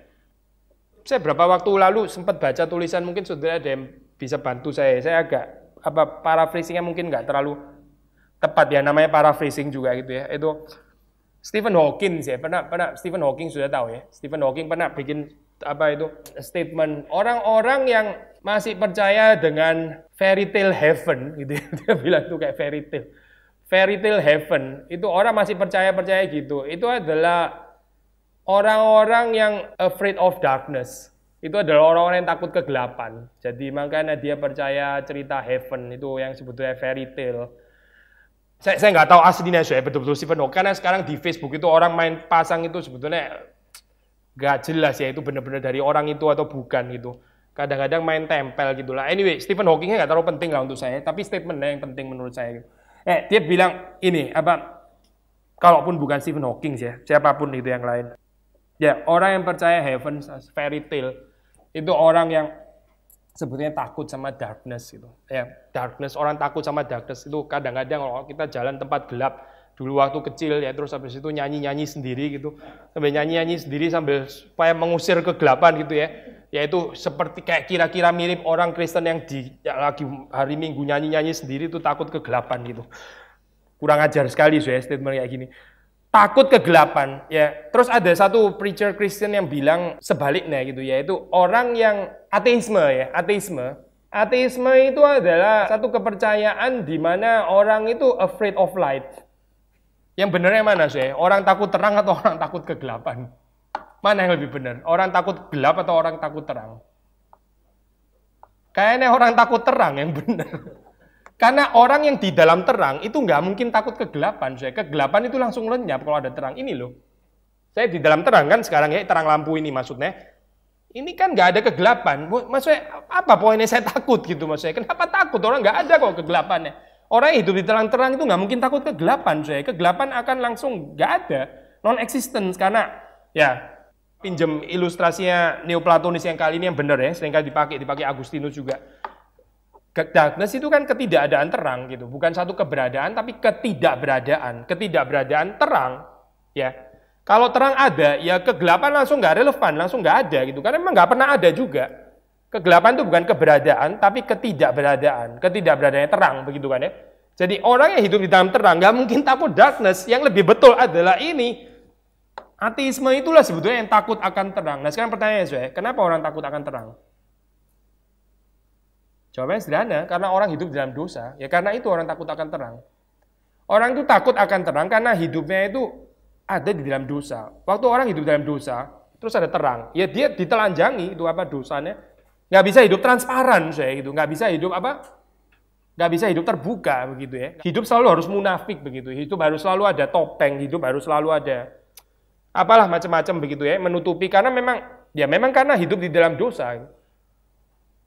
Speaker 1: Saya berapa waktu lalu sempat baca tulisan mungkin sudah ada yang bisa bantu saya. Saya agak apa paraphrasingnya mungkin nggak terlalu tepat ya namanya paraphrasing juga gitu ya. Itu Stephen Hawking ya pernah pernah Stephen Hawking sudah tahu ya. Stephen Hawking pernah bikin apa itu statement orang-orang yang masih percaya dengan fairy tale heaven gitu ya. dia bilang tuh kayak fairy tale fairy tale heaven itu orang masih percaya-percaya gitu. Itu adalah orang-orang yang afraid of darkness. Itu adalah orang-orang yang takut kegelapan. Jadi makanya dia percaya cerita heaven itu yang sebetulnya fairy tale. Saya, saya nggak tahu aslinya sih betul-betul Stephen Hawking oh, karena sekarang di Facebook itu orang main pasang itu sebetulnya nggak jelas ya itu benar-benar dari orang itu atau bukan gitu. Kadang-kadang main tempel gitulah Anyway, Stephen Hawkingnya nggak terlalu penting lah untuk saya, tapi statementnya yang penting menurut saya. Gitu. Eh, dia bilang ini apa? Kalaupun bukan Stephen Hawking ya, siapapun itu yang lain. Ya, orang yang percaya heaven fairy tale itu orang yang sebetulnya takut sama darkness itu Ya, darkness orang takut sama darkness itu kadang-kadang kalau kita jalan tempat gelap dulu waktu kecil ya terus habis itu nyanyi-nyanyi sendiri gitu. Sambil nyanyi-nyanyi sendiri sambil supaya mengusir kegelapan gitu ya yaitu seperti kayak kira-kira mirip orang Kristen yang di ya, lagi hari Minggu nyanyi-nyanyi sendiri itu takut kegelapan gitu. Kurang ajar sekali saya statement kayak gini. Takut kegelapan ya. Terus ada satu preacher Kristen yang bilang sebaliknya gitu yaitu orang yang ateisme ya, ateisme. Ateisme itu adalah satu kepercayaan di mana orang itu afraid of light. Yang benernya mana sih? Orang takut terang atau orang takut kegelapan? Mana yang lebih benar? Orang takut gelap atau orang takut terang? Kayaknya orang takut terang yang benar. Karena orang yang di dalam terang itu nggak mungkin takut kegelapan. Saya kegelapan itu langsung lenyap kalau ada terang. Ini loh. Saya di dalam terang kan sekarang ya terang lampu ini maksudnya. Ini kan nggak ada kegelapan. Maksudnya apa poinnya saya takut gitu maksudnya? Kenapa takut orang nggak ada kok kegelapannya? Orang yang hidup di terang-terang itu nggak mungkin takut kegelapan. Saya kegelapan akan langsung nggak ada, non existence karena ya pinjem ilustrasinya Neoplatonis yang kali ini yang benar ya, seringkali dipakai, dipakai Agustinus juga. Darkness itu kan ketidakadaan terang gitu, bukan satu keberadaan tapi ketidakberadaan. Ketidakberadaan terang, ya. Kalau terang ada, ya kegelapan langsung nggak relevan, langsung nggak ada gitu, karena memang nggak pernah ada juga. Kegelapan itu bukan keberadaan, tapi ketidakberadaan. Ketidakberadaannya terang, begitu kan ya. Jadi orang yang hidup di dalam terang nggak mungkin takut darkness. Yang lebih betul adalah ini, Ateisme itulah sebetulnya yang takut akan terang. Nah sekarang pertanyaannya saya, kenapa orang takut akan terang? Jawabannya sederhana, karena orang hidup dalam dosa. Ya karena itu orang takut akan terang. Orang itu takut akan terang karena hidupnya itu ada di dalam dosa. Waktu orang hidup dalam dosa, terus ada terang. Ya dia ditelanjangi itu apa dosanya. Nggak bisa hidup transparan saya gitu. Nggak bisa hidup apa? Nggak bisa hidup terbuka begitu ya. Hidup selalu harus munafik begitu. Hidup harus selalu ada topeng. Hidup harus selalu ada apalah macam-macam begitu ya, menutupi karena memang ya memang karena hidup di dalam dosa.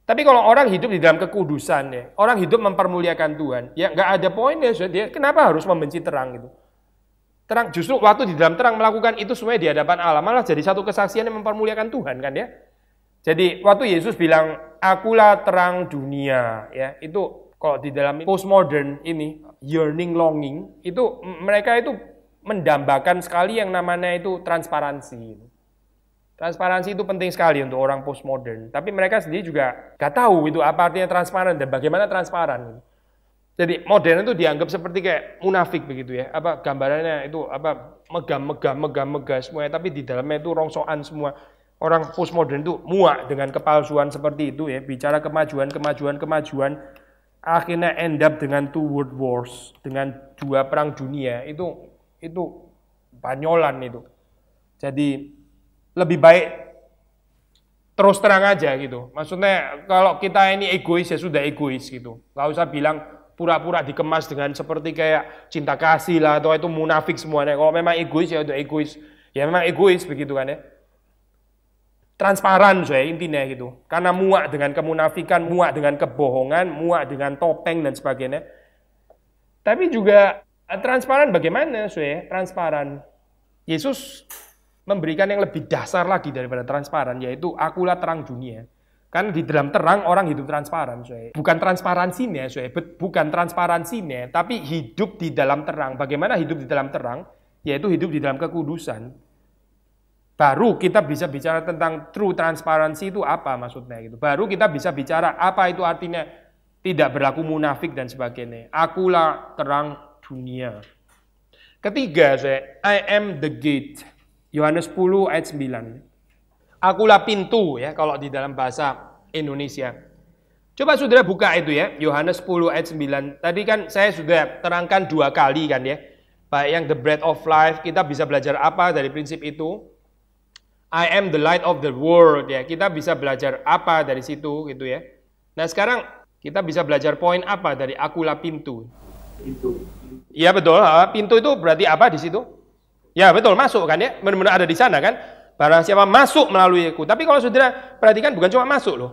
Speaker 1: Tapi kalau orang hidup di dalam kekudusan ya, orang hidup mempermuliakan Tuhan, ya nggak ada poinnya dia kenapa harus membenci terang gitu. Terang justru waktu di dalam terang melakukan itu semua di hadapan Allah malah jadi satu kesaksian yang mempermuliakan Tuhan kan ya. Jadi waktu Yesus bilang akulah terang dunia ya itu kalau di dalam postmodern ini yearning longing itu mereka itu mendambakan sekali yang namanya itu transparansi. Transparansi itu penting sekali untuk orang postmodern. Tapi mereka sendiri juga gak tahu itu apa artinya transparan dan bagaimana transparan. Jadi modern itu dianggap seperti kayak munafik begitu ya. Apa gambarannya itu apa megah megah megah megah semuanya tapi di dalamnya itu rongsoan semua. Orang postmodern itu muak dengan kepalsuan seperti itu ya. Bicara kemajuan kemajuan kemajuan akhirnya end up dengan two world wars, dengan dua perang dunia. Itu itu banyolan itu. Jadi lebih baik terus terang aja gitu. Maksudnya kalau kita ini egois ya sudah egois gitu. Gak usah bilang pura-pura dikemas dengan seperti kayak cinta kasih lah atau itu munafik semuanya. Kalau memang egois ya udah egois. Ya memang egois begitu kan ya. Transparan saya intinya gitu. Karena muak dengan kemunafikan, muak dengan kebohongan, muak dengan topeng dan sebagainya. Tapi juga Eh, transparan bagaimana, Sue? Transparan. Yesus memberikan yang lebih dasar lagi daripada transparan, yaitu akulah terang dunia. Kan di dalam terang orang hidup transparan, Sue. Bukan transparansinya, Sue. Bukan transparansinya, tapi hidup di dalam terang. Bagaimana hidup di dalam terang? Yaitu hidup di dalam kekudusan. Baru kita bisa bicara tentang true transparansi itu apa maksudnya gitu. Baru kita bisa bicara apa itu artinya tidak berlaku munafik dan sebagainya. Akulah terang dunia. Ketiga, saya, I am the gate. Yohanes 10 ayat 9. Akulah pintu ya kalau di dalam bahasa Indonesia. Coba saudara buka itu ya, Yohanes 10 ayat 9. Tadi kan saya sudah terangkan dua kali kan ya. Baik yang the bread of life, kita bisa belajar apa dari prinsip itu. I am the light of the world ya. Kita bisa belajar apa dari situ gitu ya. Nah, sekarang kita bisa belajar poin apa dari akulah pintu? Pintu. Iya betul, ah, pintu itu berarti apa di situ? Ya betul, masuk kan ya, benar-benar ada di sana kan. Barang siapa masuk melalui aku. Tapi kalau saudara perhatikan bukan cuma masuk loh.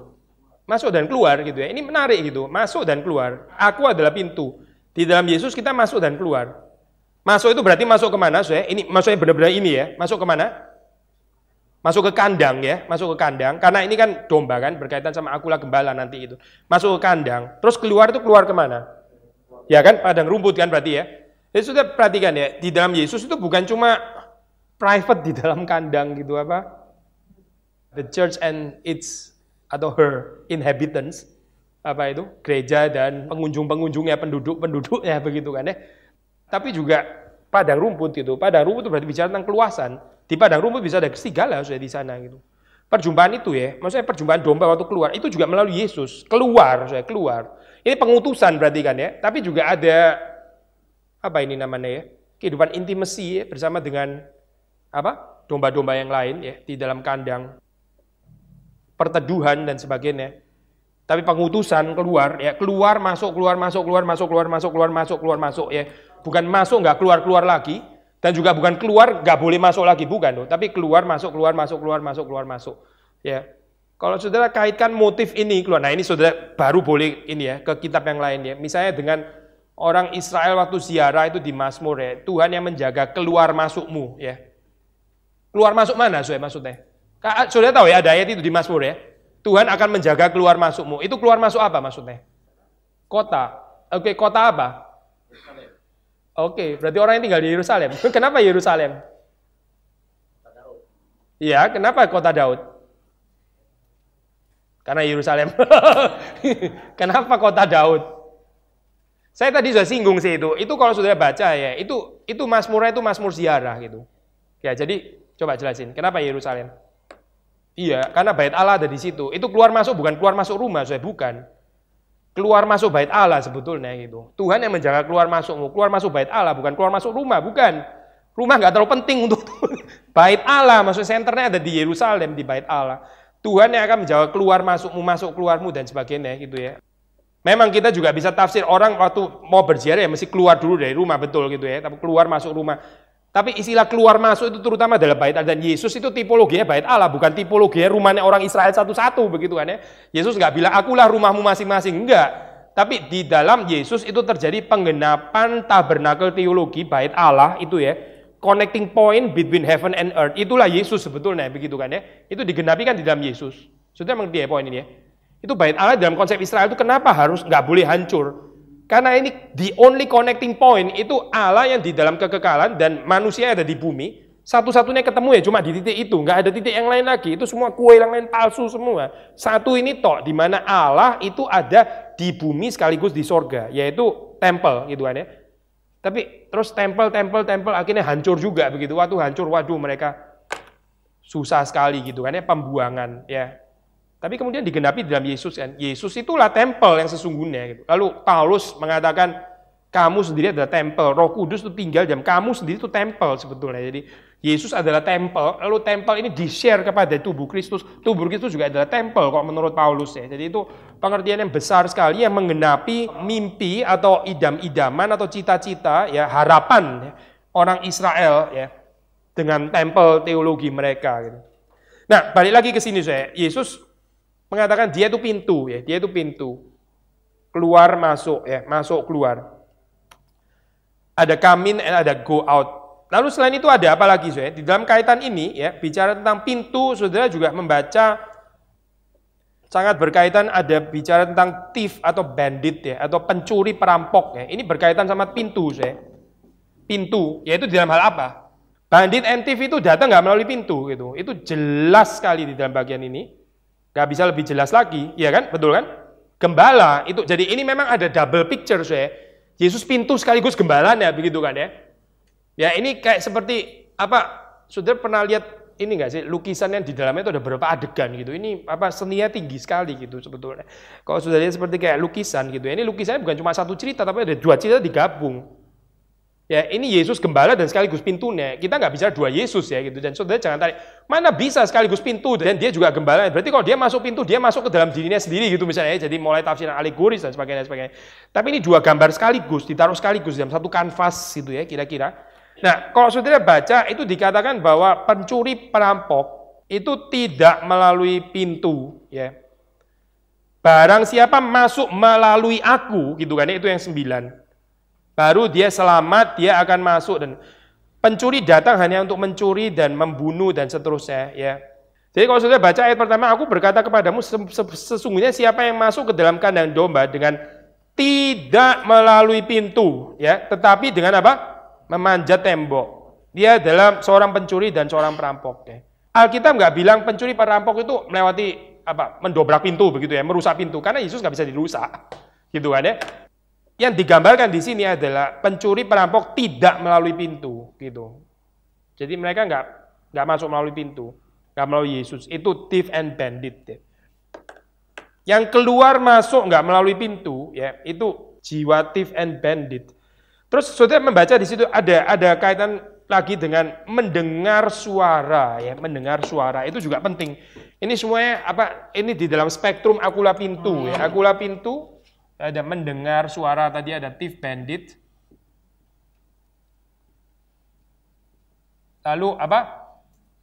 Speaker 1: Masuk dan keluar gitu ya. Ini menarik gitu, masuk dan keluar. Aku adalah pintu. Di dalam Yesus kita masuk dan keluar. Masuk itu berarti masuk kemana, Saya? Ini maksudnya benar-benar ini ya. Masuk kemana? Masuk ke kandang ya, masuk ke kandang. Karena ini kan domba kan, berkaitan sama akulah gembala nanti itu. Masuk ke kandang. Terus keluar itu keluar kemana? Ya kan? Padang rumput kan berarti ya. Jadi sudah perhatikan ya, di dalam Yesus itu bukan cuma private di dalam kandang gitu apa. The church and its atau her inhabitants apa itu gereja dan pengunjung-pengunjungnya penduduk-penduduknya begitu kan ya tapi juga padang rumput gitu padang rumput itu berarti bicara tentang keluasan di padang rumput bisa ada serigala sudah di sana gitu perjumpaan itu ya maksudnya perjumpaan domba waktu keluar itu juga melalui Yesus keluar saya keluar ini pengutusan berarti kan ya. Tapi juga ada apa ini namanya ya? Kehidupan intimasi ya, bersama dengan apa? domba-domba yang lain ya di dalam kandang perteduhan dan sebagainya. Tapi pengutusan keluar ya, keluar masuk keluar masuk keluar masuk keluar masuk keluar masuk keluar masuk ya. Bukan masuk nggak keluar keluar lagi dan juga bukan keluar nggak boleh masuk lagi bukan loh. Tapi keluar masuk keluar masuk keluar masuk keluar masuk ya. Kalau saudara kaitkan motif ini keluar, nah ini saudara baru boleh ini ya ke kitab yang lain ya. Misalnya dengan orang Israel waktu ziarah itu di Mazmur ya, Tuhan yang menjaga keluar masukmu ya. Keluar masuk mana saudara maksudnya? Saudara tahu ya ada ayat itu di Mazmur ya. Tuhan akan menjaga keluar masukmu. Itu keluar masuk apa maksudnya? Kota. Oke, kota apa? Oke, berarti orang yang tinggal di Yerusalem. Kenapa Yerusalem? Iya, kenapa kota Daud? Karena Yerusalem. Kenapa kota Daud? Saya tadi sudah singgung sih itu. Itu kalau sudah baca ya, itu itu Mazmurnya itu Mazmur ziarah gitu. Ya, jadi coba jelasin kenapa Yerusalem? Iya, karena bait Allah ada di situ. Itu keluar masuk bukan keluar masuk rumah, saya bukan. Keluar masuk bait Allah sebetulnya gitu. Tuhan yang menjaga keluar masukmu, keluar masuk bait Allah bukan keluar masuk rumah, bukan. Rumah nggak terlalu penting untuk bait Allah, maksud senternya ada di Yerusalem di bait Allah. Tuhan yang akan menjawab keluar masukmu, masuk keluarmu dan sebagainya gitu ya. Memang kita juga bisa tafsir orang waktu mau berziarah ya mesti keluar dulu dari rumah betul gitu ya, tapi keluar masuk rumah. Tapi istilah keluar masuk itu terutama dalam bait Allah dan Yesus itu tipologinya bait Allah bukan tipologi rumahnya orang Israel satu-satu begitu kan ya. Yesus nggak bilang akulah rumahmu masing-masing enggak, tapi di dalam Yesus itu terjadi penggenapan tabernakel teologi bait Allah itu ya connecting point between heaven and earth. Itulah Yesus sebetulnya, begitu kan ya. Itu digenapi kan di dalam Yesus. Sudah mengerti ya poin ini ya? Itu bait Allah dalam konsep Israel itu kenapa harus nggak boleh hancur? Karena ini the only connecting point itu Allah yang di dalam kekekalan dan manusia ada di bumi. Satu-satunya ketemu ya cuma di titik itu, nggak ada titik yang lain lagi. Itu semua kue yang lain palsu semua. Satu ini tok di mana Allah itu ada di bumi sekaligus di sorga, yaitu temple gitu kan ya. Tapi Terus tempel, tempel, tempel, akhirnya hancur juga begitu. Waktu hancur, waduh mereka susah sekali gitu kan ya, pembuangan ya. Tapi kemudian digenapi dalam Yesus kan. Yesus itulah tempel yang sesungguhnya gitu. Lalu Paulus mengatakan kamu sendiri adalah tempel. Roh Kudus itu tinggal jam kamu sendiri itu tempel sebetulnya. Jadi Yesus adalah tempel, lalu tempel ini di-share kepada tubuh Kristus. Tubuh Kristus juga adalah tempel kok menurut Paulus ya. Jadi itu pengertian yang besar sekali yang menggenapi mimpi atau idam-idaman atau cita-cita ya harapan ya, orang Israel ya dengan tempel teologi mereka gitu. Nah, balik lagi ke sini saya. Yesus mengatakan dia itu pintu ya, dia itu pintu. Keluar masuk ya, masuk keluar. Ada come in ada go out Lalu selain itu ada apa lagi saya Di dalam kaitan ini ya bicara tentang pintu saudara juga membaca sangat berkaitan ada bicara tentang thief atau bandit ya atau pencuri perampok ya. Ini berkaitan sama pintu saya Pintu yaitu di dalam hal apa? Bandit and thief itu datang nggak melalui pintu gitu. Itu jelas sekali di dalam bagian ini. Gak bisa lebih jelas lagi, ya kan? Betul kan? Gembala itu jadi ini memang ada double picture saya. Yesus pintu sekaligus gembalanya begitu kan ya. Ya ini kayak seperti apa? Sudah pernah lihat ini nggak sih lukisan yang di dalamnya itu ada berapa adegan gitu. Ini apa seninya tinggi sekali gitu sebetulnya. Kalau sudah lihat seperti kayak lukisan gitu. Ya, ini lukisannya bukan cuma satu cerita tapi ada dua cerita digabung. Ya ini Yesus gembala dan sekaligus pintunya. Kita nggak bisa dua Yesus ya gitu. Dan saudara jangan tarik mana bisa sekaligus pintu dan dia juga gembala. Berarti kalau dia masuk pintu dia masuk ke dalam dirinya sendiri gitu misalnya. Ya. Jadi mulai tafsiran alegoris dan sebagainya, sebagainya. Tapi ini dua gambar sekaligus ditaruh sekaligus dalam satu kanvas gitu ya kira-kira. Nah, kalau saudara baca itu dikatakan bahwa pencuri perampok itu tidak melalui pintu, ya. Barang siapa masuk melalui aku, gitu kan? Itu yang sembilan. Baru dia selamat, dia akan masuk dan pencuri datang hanya untuk mencuri dan membunuh dan seterusnya, ya. Jadi kalau saudara baca ayat pertama, aku berkata kepadamu sesungguhnya siapa yang masuk ke dalam kandang domba dengan tidak melalui pintu, ya, tetapi dengan apa? memanjat tembok. Dia adalah seorang pencuri dan seorang perampok. Ya. Alkitab nggak bilang pencuri perampok itu melewati apa mendobrak pintu begitu ya, merusak pintu karena Yesus nggak bisa dirusak, gitu kan ya. Yang digambarkan di sini adalah pencuri perampok tidak melalui pintu, gitu. Jadi mereka nggak nggak masuk melalui pintu, nggak melalui Yesus. Itu thief and bandit. Ya. Yang keluar masuk nggak melalui pintu, ya itu jiwa thief and bandit. Terus saudara membaca di situ ada ada kaitan lagi dengan mendengar suara ya, mendengar suara itu juga penting. Ini semuanya apa? Ini di dalam spektrum akula pintu ya. Akula pintu ada mendengar suara tadi ada thief bandit. Lalu apa?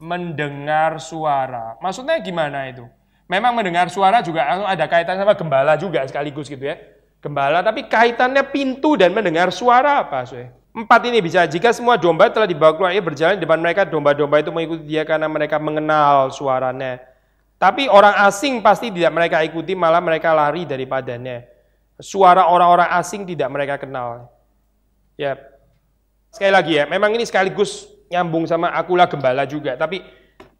Speaker 1: Mendengar suara. Maksudnya gimana itu? Memang mendengar suara juga anu, ada kaitan sama gembala juga sekaligus gitu ya gembala, tapi kaitannya pintu dan mendengar suara apa, Saudara? Empat ini bisa. Jika semua domba telah dibawa keluar, ia berjalan di depan mereka. Domba-domba itu mengikuti dia karena mereka mengenal suaranya. Tapi orang asing pasti tidak mereka ikuti, malah mereka lari daripadanya. Suara orang-orang asing tidak mereka kenal. Ya, sekali lagi ya, memang ini sekaligus nyambung sama akulah gembala juga. Tapi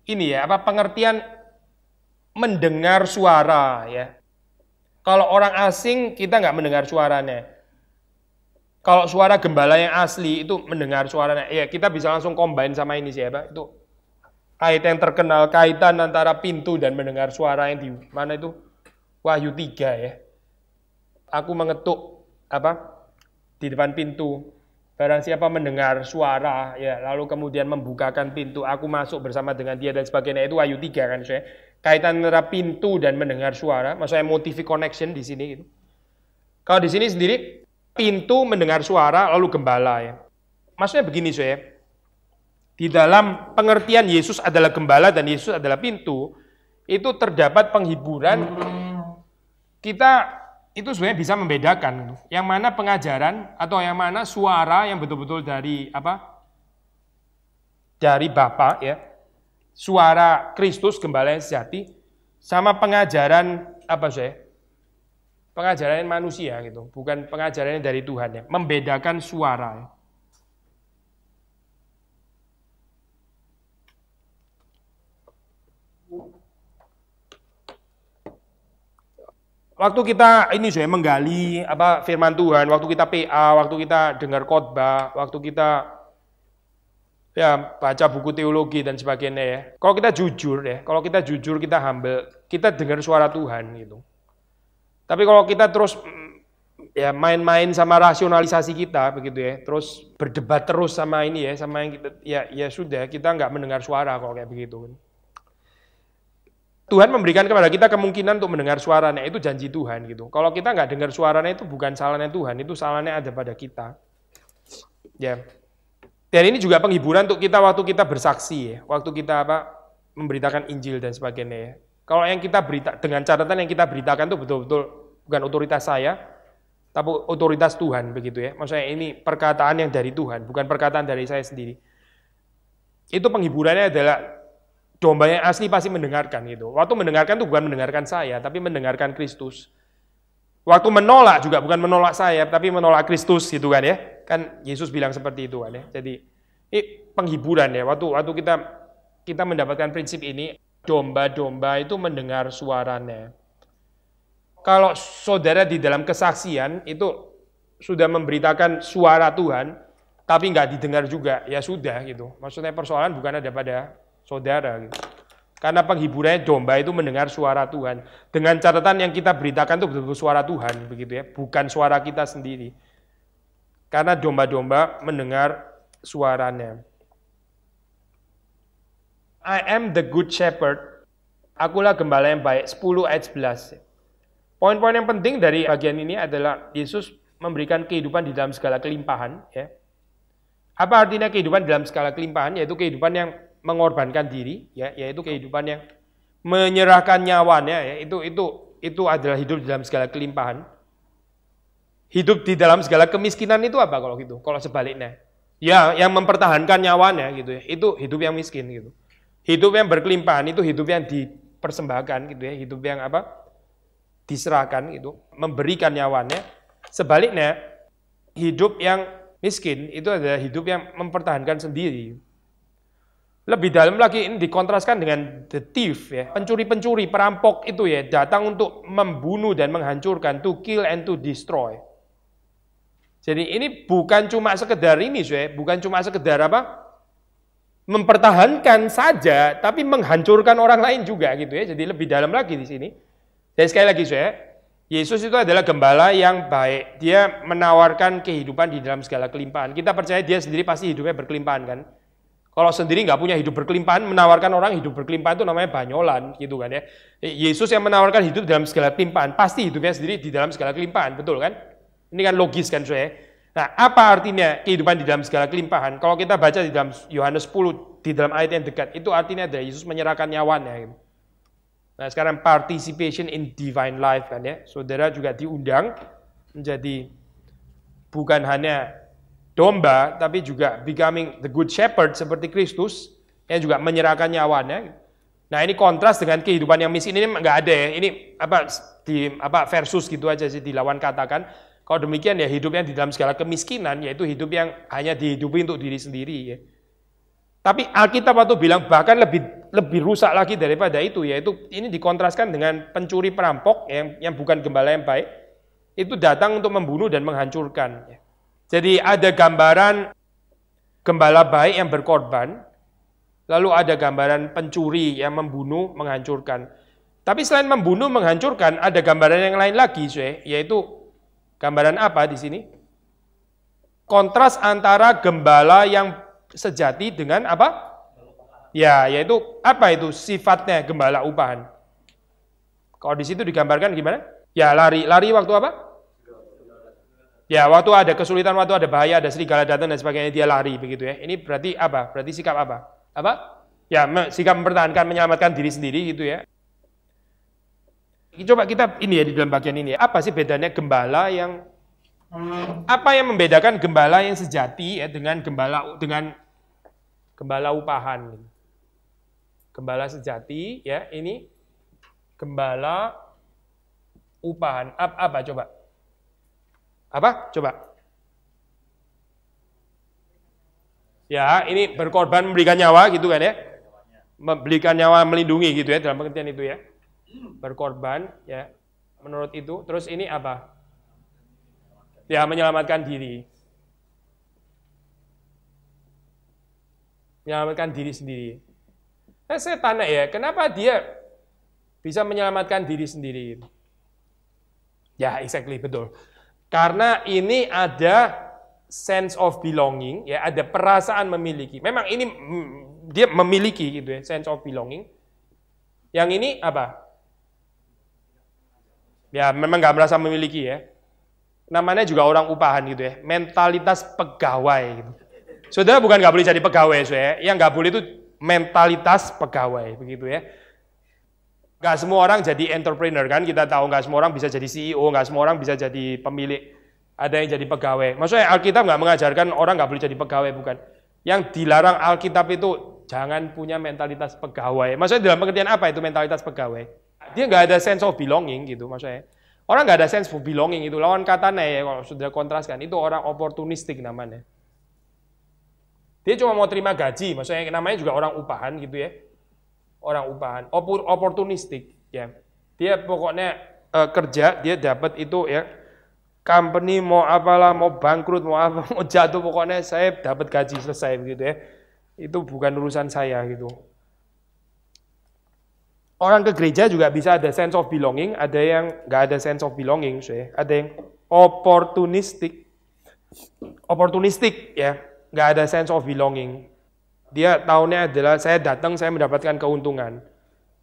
Speaker 1: ini ya, apa pengertian mendengar suara ya. Kalau orang asing kita nggak mendengar suaranya. Kalau suara gembala yang asli itu mendengar suaranya. Ya kita bisa langsung combine sama ini siapa itu kait yang terkenal kaitan antara pintu dan mendengar suara yang di mana itu Wahyu 3 ya. Aku mengetuk apa di depan pintu. Barang siapa mendengar suara ya lalu kemudian membukakan pintu, aku masuk bersama dengan dia dan sebagainya itu Wahyu 3 kan saya. Kaitan antara pintu dan mendengar suara, maksudnya motif connection di sini gitu. Kalau di sini sendiri pintu mendengar suara lalu gembala ya. Maksudnya begini saya. Di dalam pengertian Yesus adalah gembala dan Yesus adalah pintu, itu terdapat penghiburan kita itu sebenarnya bisa membedakan gitu. yang mana pengajaran atau yang mana suara yang betul-betul dari apa dari Bapa ya suara Kristus gembala yang sejati sama pengajaran apa sih? Pengajaran manusia gitu, bukan yang dari Tuhan ya. Membedakan suara. Ya. Waktu kita ini saya menggali apa firman Tuhan, waktu kita PA, waktu kita dengar khotbah, waktu kita ya baca buku teologi dan sebagainya ya. Kalau kita jujur ya, kalau kita jujur kita humble, kita dengar suara Tuhan gitu. Tapi kalau kita terus mm, ya main-main sama rasionalisasi kita begitu ya, terus berdebat terus sama ini ya, sama yang kita ya ya sudah kita nggak mendengar suara kalau kayak begitu. Tuhan memberikan kepada kita kemungkinan untuk mendengar suaranya itu janji Tuhan gitu. Kalau kita nggak dengar suaranya itu bukan salahnya Tuhan, itu salahnya ada pada kita. Ya. Dan ini juga penghiburan untuk kita waktu kita bersaksi ya, waktu kita apa memberitakan Injil dan sebagainya ya. Kalau yang kita berita dengan catatan yang kita beritakan itu betul-betul bukan otoritas saya, tapi otoritas Tuhan begitu ya. Maksudnya ini perkataan yang dari Tuhan, bukan perkataan dari saya sendiri. Itu penghiburannya adalah domba yang asli pasti mendengarkan gitu. Waktu mendengarkan itu bukan mendengarkan saya, tapi mendengarkan Kristus. Waktu menolak juga bukan menolak saya, tapi menolak Kristus gitu kan ya kan Yesus bilang seperti itu kan ya. Jadi ini penghiburan ya. Waktu waktu kita kita mendapatkan prinsip ini, domba-domba itu mendengar suaranya. Kalau saudara di dalam kesaksian itu sudah memberitakan suara Tuhan, tapi nggak didengar juga, ya sudah gitu. Maksudnya persoalan bukan ada pada saudara. Gitu. Karena penghiburannya domba itu mendengar suara Tuhan. Dengan catatan yang kita beritakan itu betul-betul suara Tuhan, begitu ya, bukan suara kita sendiri karena domba-domba mendengar suaranya. I am the good shepherd. Akulah gembala yang baik. 10 ayat 11. Poin-poin yang penting dari bagian ini adalah Yesus memberikan kehidupan di dalam segala kelimpahan. Ya. Apa artinya kehidupan dalam segala kelimpahan? Yaitu kehidupan yang mengorbankan diri, ya, yaitu kehidupan yang menyerahkan nyawanya. Ya. Itu itu itu adalah hidup dalam segala kelimpahan hidup di dalam segala kemiskinan itu apa kalau gitu? Kalau sebaliknya, ya yang mempertahankan nyawanya gitu ya, itu hidup yang miskin gitu. Hidup yang berkelimpahan itu hidup yang dipersembahkan gitu ya, hidup yang apa? diserahkan gitu, memberikan nyawanya. Sebaliknya, hidup yang miskin itu adalah hidup yang mempertahankan sendiri. Lebih dalam lagi ini dikontraskan dengan the thief ya, pencuri-pencuri, perampok itu ya datang untuk membunuh dan menghancurkan, to kill and to destroy. Jadi ini bukan cuma sekedar ini, Zwe, bukan cuma sekedar apa? mempertahankan saja tapi menghancurkan orang lain juga gitu ya. Jadi lebih dalam lagi di sini. Jadi sekali lagi Zwe, Yesus itu adalah gembala yang baik. Dia menawarkan kehidupan di dalam segala kelimpahan. Kita percaya dia sendiri pasti hidupnya berkelimpahan kan? Kalau sendiri nggak punya hidup berkelimpahan, menawarkan orang hidup berkelimpahan itu namanya banyolan gitu kan ya. Yesus yang menawarkan hidup dalam segala kelimpahan, pasti hidupnya sendiri di dalam segala kelimpahan, betul kan? Ini kan logis kan saya. Nah, apa artinya kehidupan di dalam segala kelimpahan? Kalau kita baca di dalam Yohanes 10, di dalam ayat yang dekat, itu artinya ada Yesus menyerahkan nyawanya. Nah, sekarang participation in divine life kan ya. Saudara juga diundang menjadi bukan hanya domba, tapi juga becoming the good shepherd seperti Kristus, yang juga menyerahkan nyawanya. Nah, ini kontras dengan kehidupan yang miskin ini nggak ada ya. Ini apa di apa versus gitu aja sih dilawan katakan kalau demikian ya hidup yang di dalam segala kemiskinan yaitu hidup yang hanya dihidupi untuk diri sendiri ya. Tapi Alkitab waktu bilang bahkan lebih lebih rusak lagi daripada itu yaitu ini dikontraskan dengan pencuri perampok yang yang bukan gembala yang baik itu datang untuk membunuh dan menghancurkan. Ya. Jadi ada gambaran gembala baik yang berkorban, lalu ada gambaran pencuri yang membunuh, menghancurkan. Tapi selain membunuh, menghancurkan, ada gambaran yang lain lagi, yaitu Gambaran apa di sini? Kontras antara gembala yang sejati dengan apa? Ya, yaitu apa itu sifatnya gembala upahan? Kalau di situ digambarkan gimana? Ya, lari. Lari waktu apa? Ya, waktu ada kesulitan, waktu ada bahaya, ada serigala datang dan sebagainya, dia lari begitu ya. Ini berarti apa? Berarti sikap apa? Apa? Ya, sikap mempertahankan, menyelamatkan diri sendiri gitu ya. Coba kita ini ya di dalam bagian ini. Ya. Apa sih bedanya gembala yang apa yang membedakan gembala yang sejati ya dengan gembala dengan gembala upahan? Gembala sejati ya ini gembala upahan. Apa, apa coba? Apa? Coba. Ya, ini berkorban memberikan nyawa gitu kan ya. Memberikan nyawa melindungi gitu ya dalam pengertian itu ya berkorban ya menurut itu terus ini apa ya menyelamatkan diri menyelamatkan diri sendiri nah, saya tanya ya kenapa dia bisa menyelamatkan diri sendiri ya exactly betul karena ini ada sense of belonging ya ada perasaan memiliki memang ini mm, dia memiliki gitu ya sense of belonging yang ini apa ya memang nggak merasa memiliki ya. Namanya juga orang upahan gitu ya, mentalitas pegawai. Gitu. Saudara bukan nggak boleh jadi pegawai, ya Yang nggak boleh itu mentalitas pegawai, begitu ya. Nggak semua orang jadi entrepreneur kan, kita tahu nggak semua orang bisa jadi CEO, nggak semua orang bisa jadi pemilik. Ada yang jadi pegawai. Maksudnya Alkitab nggak mengajarkan orang nggak boleh jadi pegawai, bukan. Yang dilarang Alkitab itu jangan punya mentalitas pegawai. Maksudnya dalam pengertian apa itu mentalitas pegawai? Dia nggak ada sense of belonging gitu maksudnya. Orang nggak ada sense of belonging itu. Lawan katanya ya kalau sudah kontraskan itu orang oportunistik namanya. Dia cuma mau terima gaji, maksudnya namanya juga orang upahan gitu ya. Orang upahan, Opor oportunistik ya. Dia pokoknya e, kerja, dia dapat itu ya. Company mau apalah, mau bangkrut, mau apa, mau jatuh pokoknya saya dapat gaji selesai begitu ya. Itu bukan urusan saya gitu. Orang ke gereja juga bisa ada sense of belonging, ada yang nggak ada sense of belonging, Ada yang oportunistik, opportunistik ya, nggak ada sense of belonging. Dia tahunnya adalah saya datang, saya mendapatkan keuntungan.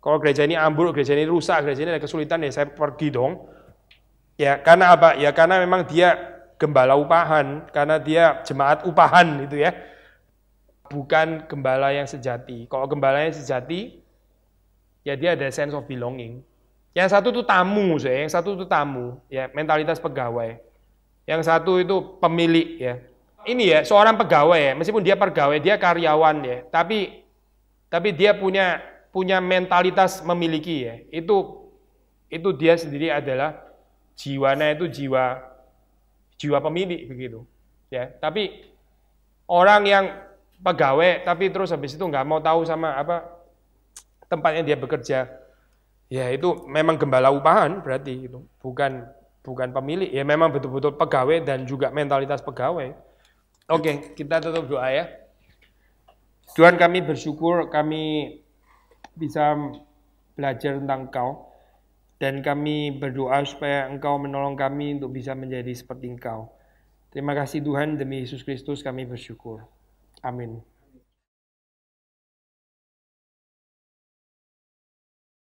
Speaker 1: Kalau gereja ini ambur, gereja ini rusak, gereja ini ada kesulitan ya saya pergi dong. Ya karena apa? Ya karena memang dia gembala upahan, karena dia jemaat upahan itu ya. Bukan gembala yang sejati. Kalau gembala yang sejati, ya dia ada sense of belonging. Yang satu itu tamu, saya. Yang satu itu tamu, ya mentalitas pegawai. Yang satu itu pemilik, ya. Ini ya seorang pegawai ya, meskipun dia pegawai, dia karyawan ya, tapi tapi dia punya punya mentalitas memiliki ya. Itu itu dia sendiri adalah jiwanya itu jiwa jiwa pemilik begitu. Ya, tapi orang yang pegawai tapi terus habis itu nggak mau tahu sama apa tempatnya dia bekerja, ya itu memang gembala upahan berarti itu bukan bukan pemilik ya memang betul-betul pegawai dan juga mentalitas pegawai. Oke, okay, kita tutup doa ya. Tuhan kami bersyukur kami bisa belajar tentang Engkau dan kami berdoa supaya Engkau menolong kami untuk bisa menjadi seperti Engkau. Terima kasih Tuhan demi Yesus Kristus kami bersyukur. Amin.